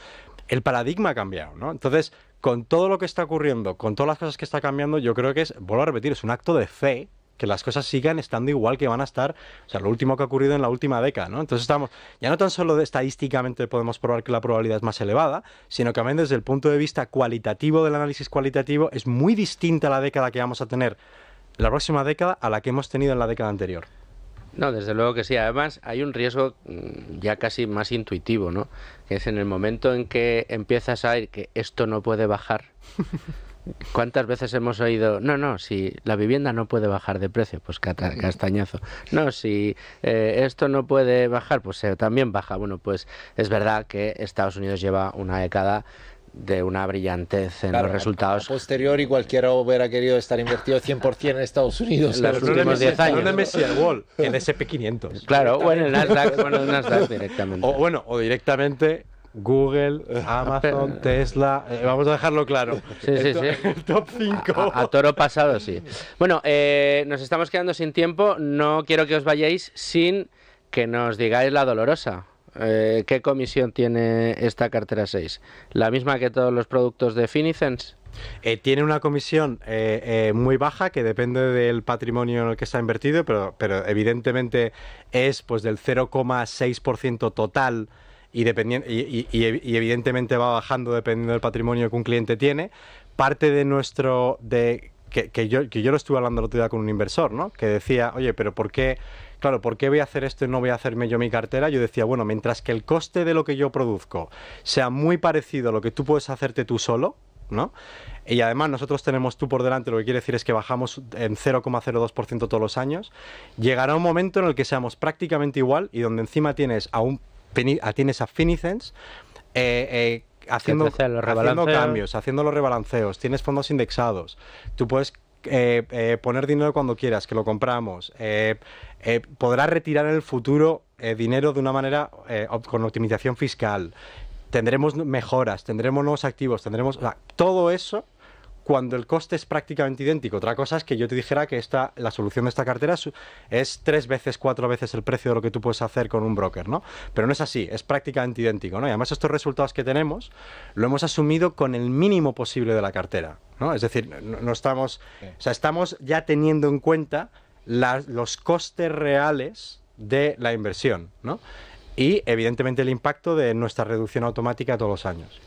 el paradigma ha cambiado. Entonces, con todo lo que está ocurriendo, con todas las cosas que está cambiando, yo creo que es, vuelvo a repetir, es un acto de fe que las cosas sigan estando igual que van a estar, o sea, lo último que ha ocurrido en la última década, ¿no? Entonces estamos, ya no tan solo de, estadísticamente podemos probar que la probabilidad es más elevada, sino que también desde el punto de vista cualitativo del análisis cualitativo es muy distinta la década que vamos a tener la próxima década a la que hemos tenido en la década anterior. No, desde luego que sí. Además, hay un riesgo mm, ya casi más intuitivo, ¿no? Que es en el momento en que empiezas a ir que esto no puede bajar, [LAUGHS] ¿Cuántas veces hemos oído, no, no, si la vivienda no puede bajar de precio, pues castañazo. No, si eh, esto no puede bajar, pues eh, también baja. Bueno, pues es verdad que Estados Unidos lleva una década de una brillantez en los resultados. Posterior y cualquiera hubiera querido estar invertido 100% en Estados Unidos en los últimos 10 años. el Wall, en SP500. Claro, o en el Nasdaq, bueno, el Nasdaq directamente. O bueno, o directamente Google, [LAUGHS] Amazon, [LAUGHS] Tesla. Eh, vamos a dejarlo claro. Sí, sí, sí. El top 5. A, toro pasado, sí. Bueno, eh, nos estamos quedando sin tiempo. No quiero que os vayáis sin que nos digáis la dolorosa. Eh, ¿Qué comisión tiene esta cartera 6? ¿La misma que todos los productos de Finicens? tiene una comisión muy baja que depende del patrimonio en el que se ha invertido, pero, pero evidentemente es pues del 0,6% total y, evidentemente va bajando dependiendo del patrimonio que un cliente tiene. Parte de nuestro... De, que, yo, lo estuve hablando la otra día con un inversor, ¿no? Que decía, oye, pero ¿por qué claro, ¿por qué voy a hacer esto y no voy a hacerme yo mi cartera? Yo decía, bueno, mientras que el coste de lo que yo produzco sea muy parecido a lo que tú puedes hacerte tú solo, ¿no? Y además nosotros tenemos tú por delante, lo que quiere decir es que bajamos en 0,02% todos los años, llegará un momento en el que seamos prácticamente igual y donde encima tienes a un Tienes a Finicens, eh, eh haciendo, cambios, haciendo los rebalanceos, tienes fondos indexados, tú puedes eh, eh, poner dinero cuando quieras, que lo compramos. Eh, podrás retirar en el futuro dinero de una manera con optimización fiscal. Tendremos mejoras, tendremos nuevos activos, tendremos. todo eso cuando el coste es prácticamente idéntico. Otra cosa es que yo te dijera que esta, la solución de esta cartera es, tres veces, cuatro veces el precio de lo que tú puedes hacer con un broker, ¿no? Pero no es así, es prácticamente idéntico, ¿no? Y además estos resultados que tenemos lo hemos asumido con el mínimo posible de la cartera, ¿no? Es decir, no, estamos, o sea, estamos ya teniendo en cuenta los costes reales de la inversión, ¿no? y evidentemente el impacto de nuestra reducción automática todos los años.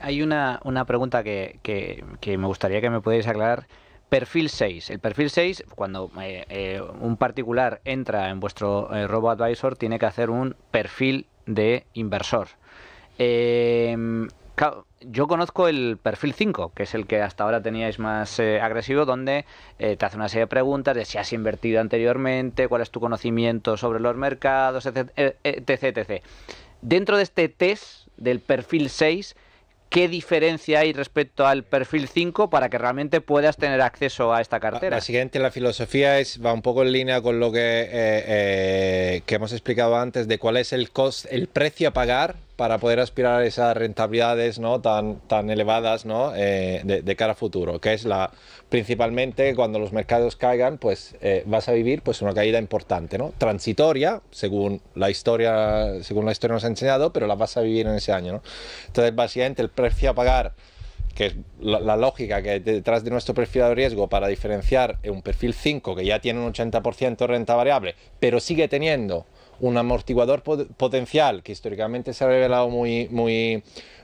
Hay, una, pregunta que, me gustaría que me pudierais aclarar perfil 6. El perfil 6, cuando eh, eh, un particular entra en vuestro eh, robo advisor, tiene que hacer un perfil de inversor yo conozco el perfil 5, que es el que hasta ahora teníais más eh, agresivo, donde eh, te hace una serie de preguntas de si has invertido anteriormente, cuál es tu conocimiento sobre los mercados, etc. Eh, etc, Dentro de este test del perfil 6, ¿qué diferencia hay respecto al perfil 5 para que realmente puedas tener acceso a esta cartera? siguiente, la filosofía es, va un poco en línea con lo que, hemos explicado antes de cuál es el, cost, el precio a pagar para poder aspirar a esas rentabilidades ¿no? tan, tan elevadas ¿no? Eh, de, cara a futuro, que es la principalmente cuando los mercados caigan, pues eh, vas a vivir pues una caída importante, ¿no? transitoria, según la historia, según la historia nos ha enseñado, pero la vas a vivir en ese año. Entonces, básicamente el precio a pagar que es la, lógica que detrás de nuestro perfil de riesgo para diferenciar un perfil 5 que ya tiene un 80% de renta variable, pero sigue teniendo un amortiguador potencial que históricamente se ha revelado muy, muy,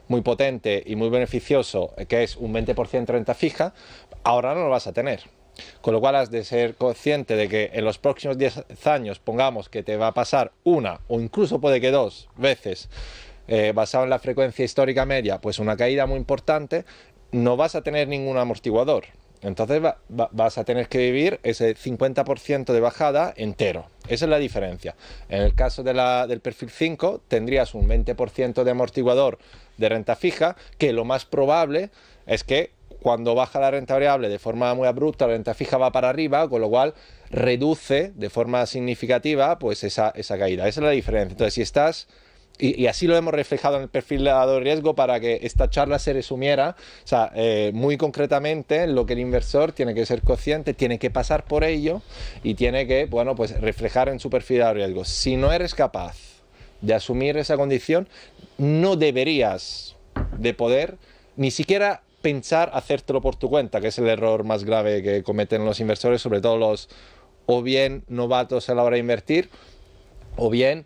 muy potente y muy beneficioso, que es un 20% renta fija, ahora no lo vas a tener. Con lo cual has de ser consciente de que en los próximos 10 años, pongamos que te va a pasar una o incluso puede que dos veces, eh, basado en la frecuencia histórica media, pues una caída muy importante, no vas a tener ningún amortiguador. Entonces vas a tener que vivir ese 50% de bajada entero. Esa es la diferencia. En el caso del perfil 5 tendrías un 20% de amortiguador de renta fija, que lo más probable es que cuando baja la renta variable de forma muy abrupta, la renta fija va para arriba, con lo cual reduce de forma significativa pues esa, esa caída. Esa es la diferencia. Entonces, si estás y, así lo hemos reflejado en el perfil de dado riesgo para que esta charla se resumiera, o sea, eh, muy concretamente lo que el inversor tiene que ser consciente, tiene que pasar por ello y tiene que, bueno, pues reflejar en su perfil de riesgo. Si no eres capaz de asumir esa condición, no deberías de poder ni siquiera pensar hacértelo por tu cuenta, que es el error más grave que cometen los inversores, sobre todo los o bien novatos a la hora de invertir, o bien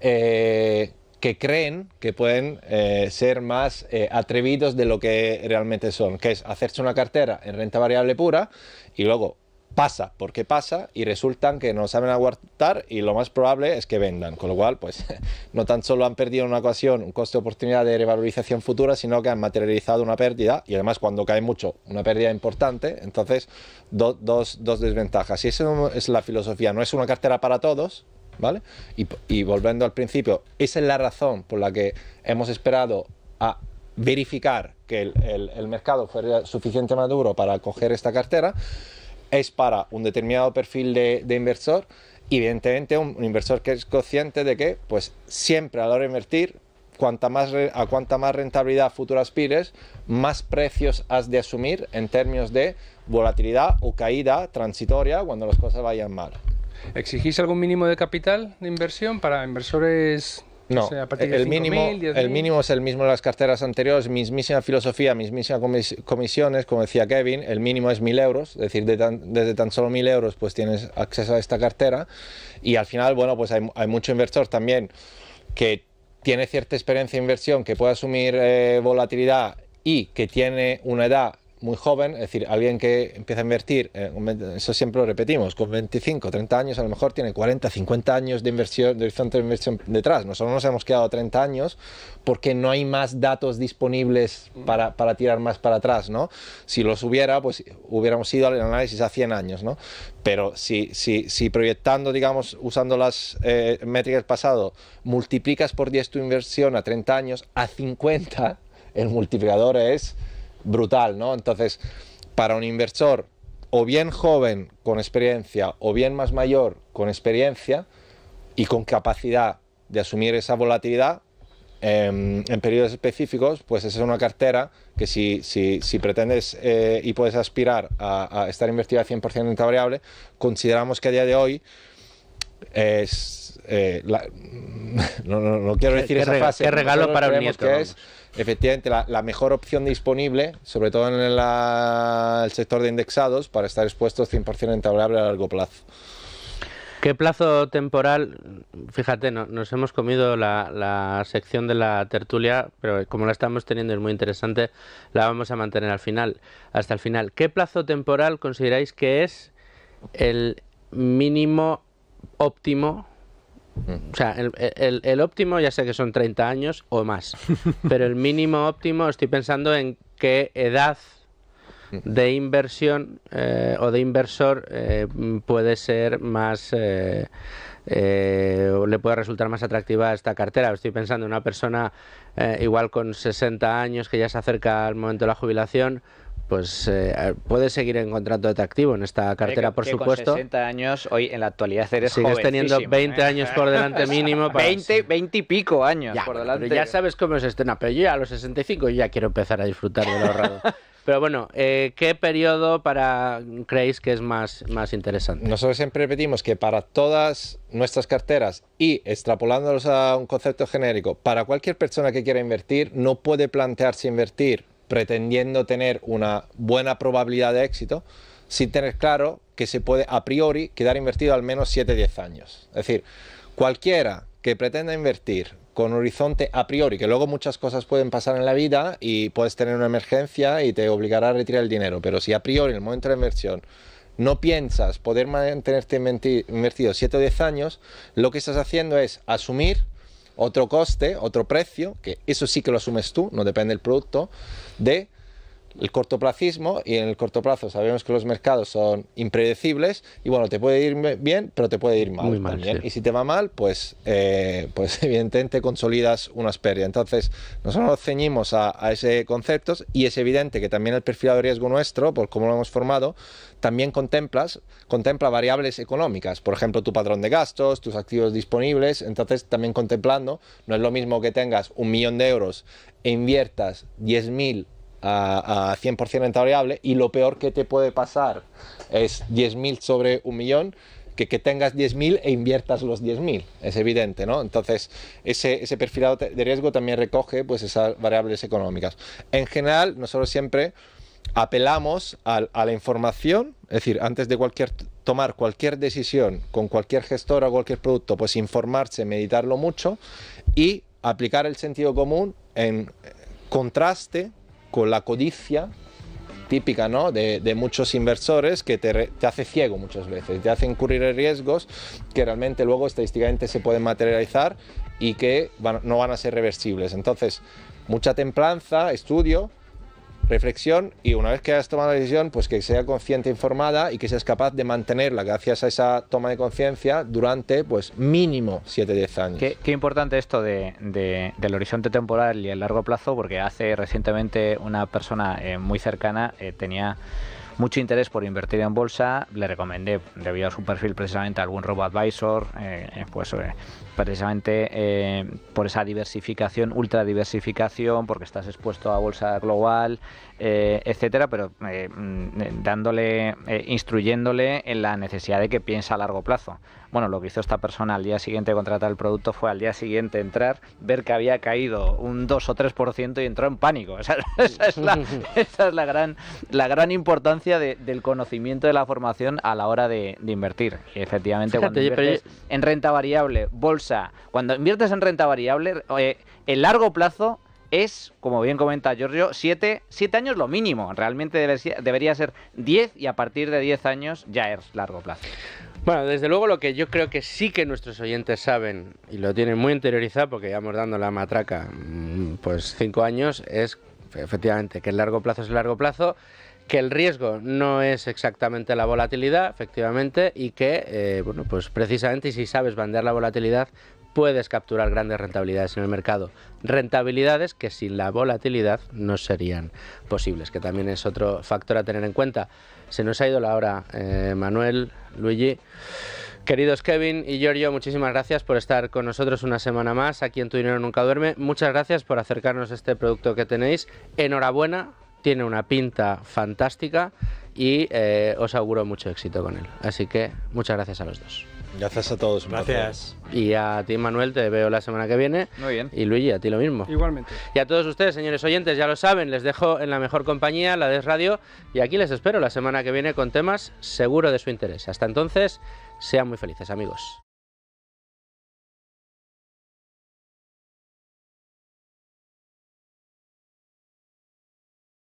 eh, que creen que pueden eh, ser más eh, atrevidos de lo que realmente son, que es hacerse una cartera en renta variable pura y luego pasa porque pasa y resultan que no saben aguantar y lo más probable es que vendan, con lo cual pues [LAUGHS] no tan solo han perdido una ocasión, un coste de oportunidad de revalorización futura, sino que han materializado una pérdida y además cuando cae mucho, una pérdida importante, entonces dos, dos, desventajas y esa es la filosofía, no es una cartera para todos, y, volviendo al principio, esa es la razón por la que hemos esperado a verificar que el, mercado fuera suficiente maduro para coger esta cartera es para un determinado perfil de, inversor evidentemente un, inversor que es consciente de que pues siempre a la hora de invertir a cuanta más rentabilidad futura aspires más precios has de asumir en términos de volatilidad o caída transitoria cuando las cosas vayan mal ¿Exigís algún mínimo de capital de inversión para inversores no, el, mínimo, el mínimo es el mismo de las carteras anteriores, mismísima filosofía, mismísimas comisiones, como decía Kevin, el mínimo es 1.000 euros, es decir, desde tan solo 1.000 euros pues tienes acceso a esta cartera y al final, bueno, pues hay, mucho inversor también que tiene cierta experiencia de inversión, que puede asumir eh, volatilidad y que tiene una edad muy joven, es decir, alguien que empieza a invertir, eh, eso siempre lo repetimos, con 25, 30 años, a lo mejor tiene 40, 50 años de inversión, de horizonte de inversión detrás. Nosotros nos hemos quedado 30 años porque no hay más datos disponibles para, para tirar más para atrás, ¿no? Si los hubiera, pues hubiéramos ido al análisis a 100 años, ¿no? Pero si, si, si proyectando, digamos, usando las eh, métricas del pasado, multiplicas por 10 tu inversión a 30 años, a 50, el multiplicador es brutal, ¿no? Entonces, para un inversor, o bien joven con experiencia, o bien más mayor con experiencia y con capacidad de asumir esa volatilidad, em, en, periodos específicos, pues esa es una cartera que si, si, pretendes eh, y puedes aspirar a, a estar invertida 100% en variable, consideramos que a día de hoy es, eh, la, [LAUGHS] no, quiero decir esa regalo, regalo para un nieto. Que es, efectivamente, la, mejor opción disponible, sobre todo en el sector de indexados, para estar expuestos 100% rentable a largo plazo. ¿Qué plazo temporal? Fíjate, nos hemos comido la, la, sección de la tertulia, pero como la estamos teniendo es muy interesante, la vamos a mantener al final, hasta el final. ¿Qué plazo temporal consideráis que es el mínimo óptimo o sea, el, el, el, óptimo ya sé que son 30 años o más, [LAUGHS] pero el mínimo óptimo estoy pensando en qué edad de inversión eh, o de inversor eh, puede ser más... Eh, le puede resultar más atractiva esta cartera. Estoy pensando en una persona igual con 60 años que ya se acerca al momento de la jubilación, pues eh, puedes seguir encontrando atractivo en esta cartera, por supuesto. 60 años, hoy en la actualidad eres Sigues teniendo 20 ¿eh? años por delante [LAUGHS] mínimo. 20, 20 y pico años ya, por delante. ya sabes cómo es este pero yo ya a los 65 ya quiero empezar a disfrutar de lo ahorrado. [LAUGHS] Pero bueno, eh, ¿qué periodo para creéis que es más, más interesante? Nosotros siempre repetimos que para todas nuestras carteras y extrapolándolos a un concepto genérico, para cualquier persona que quiera invertir, no puede plantearse invertir pretendiendo tener una buena probabilidad de éxito sin tener claro que se puede a priori quedar invertido al menos 7-10 años. Es decir, cualquiera que pretenda invertir con horizonte a priori, que luego muchas cosas pueden pasar en la vida y puedes tener una emergencia y te obligará a retirar el dinero, pero si a priori en el momento de la inversión no piensas poder mantenerte invertido 7 o 10 años, lo que estás haciendo es asumir otro coste, otro precio, que eso sí que lo asumes tú, no depende del producto, de el cortoplacismo y en el corto plazo sabemos que los mercados son impredecibles y bueno, te puede ir bien, pero te puede ir mal, Y si te va mal, pues, eh, pues [LAUGHS] evidentemente consolidas una pérdida. Entonces, nosotros ceñimos a, ese concepto y es evidente que también el perfil de riesgo nuestro, por cómo lo hemos formado, también contemplas, contempla variables económicas, por ejemplo, tu patrón de gastos, tus activos disponibles, entonces también contemplando, no es lo mismo que tengas un millón de euros e inviertas 10.000 a, a 100% renta variable y lo peor que te puede pasar es 10.000 sobre un millón que, que, tengas 10.000 e inviertas los 10.000, es evidente, ¿no? Entonces, ese, ese, perfilado de riesgo también recoge pues, esas variables económicas. En general, nosotros siempre apelamos a, a la información, es decir, antes de cualquier, tomar cualquier decisión con cualquier gestor o cualquier producto, pues informarse, meditarlo mucho y aplicar el sentido común en contraste con la codicia típica de, muchos inversores que te, hace ciego muchas veces, te hace incurrir en riesgos que realmente luego estadísticamente se pueden materializar y que no van a ser reversibles. Entonces, mucha templanza, estudio, reflexión y una vez que has tomado la decisión, pues que sea consciente, informada y que seas capaz de mantenerla gracias a esa toma de conciencia durante pues mínimo 7-10 años. Qué, importante esto del horizonte temporal y el largo plazo, porque hace recientemente una persona eh, muy cercana eh, tenía mucho interés por invertir en bolsa, le recomendé, debido a su perfil precisamente, algún robo advisor, eh, pues precisamente eh, por esa diversificación, ultra diversificación, porque estás expuesto a bolsa global, eh, etcétera, pero eh, mm, dándole, instruyéndole en la necesidad de que piensa a largo plazo. Bueno, lo que hizo esta persona al día siguiente de contratar el producto fue al día siguiente entrar, ver que había caído un 2 o 3% y entró en pánico. [LAUGHS] [LAUGHS] Esa, es, la, [LAUGHS] esa es la, gran, la gran importancia del conocimiento de la formación a la hora de, invertir. efectivamente, cuando en renta variable, bolsa cuando inviertes en renta variable, eh, el largo plazo es, como bien comenta Giorgio, 7 años lo mínimo. Realmente debería, ser 10 y a partir de 10 años ya es largo plazo. Bueno, desde luego lo que yo creo que sí que nuestros oyentes saben y lo tienen muy interiorizado porque ya hemos dando la matraca mm, pues cinco años es efectivamente que el largo plazo es el largo plazo que el riesgo no es exactamente la volatilidad, efectivamente, y que, eh, bueno, pues precisamente si sabes vender la volatilidad, puedes capturar grandes rentabilidades en el mercado. Rentabilidades que sin la volatilidad no serían posibles, que también es otro factor a tener en cuenta. Se nos ha ido la hora, eh, Manuel, Luigi. Queridos Kevin y Giorgio, muchísimas gracias por estar con nosotros una semana más aquí en Tu Dinero Nunca Duerme. Muchas gracias por acercarnos a este producto que tenéis. Enhorabuena tiene una pinta fantástica y eh, os auguro mucho éxito con él. Así que muchas gracias a los dos. Gracias a todos. Gracias. Y a ti, Manuel, te veo la semana que viene. Muy bien. Y Luigi, a ti lo mismo. Igualmente. Y a todos ustedes, señores oyentes, ya lo saben, les dejo en la mejor compañía, la de Radio, y aquí les espero la semana que viene con temas seguro de su interés. Hasta entonces, sean muy felices, amigos.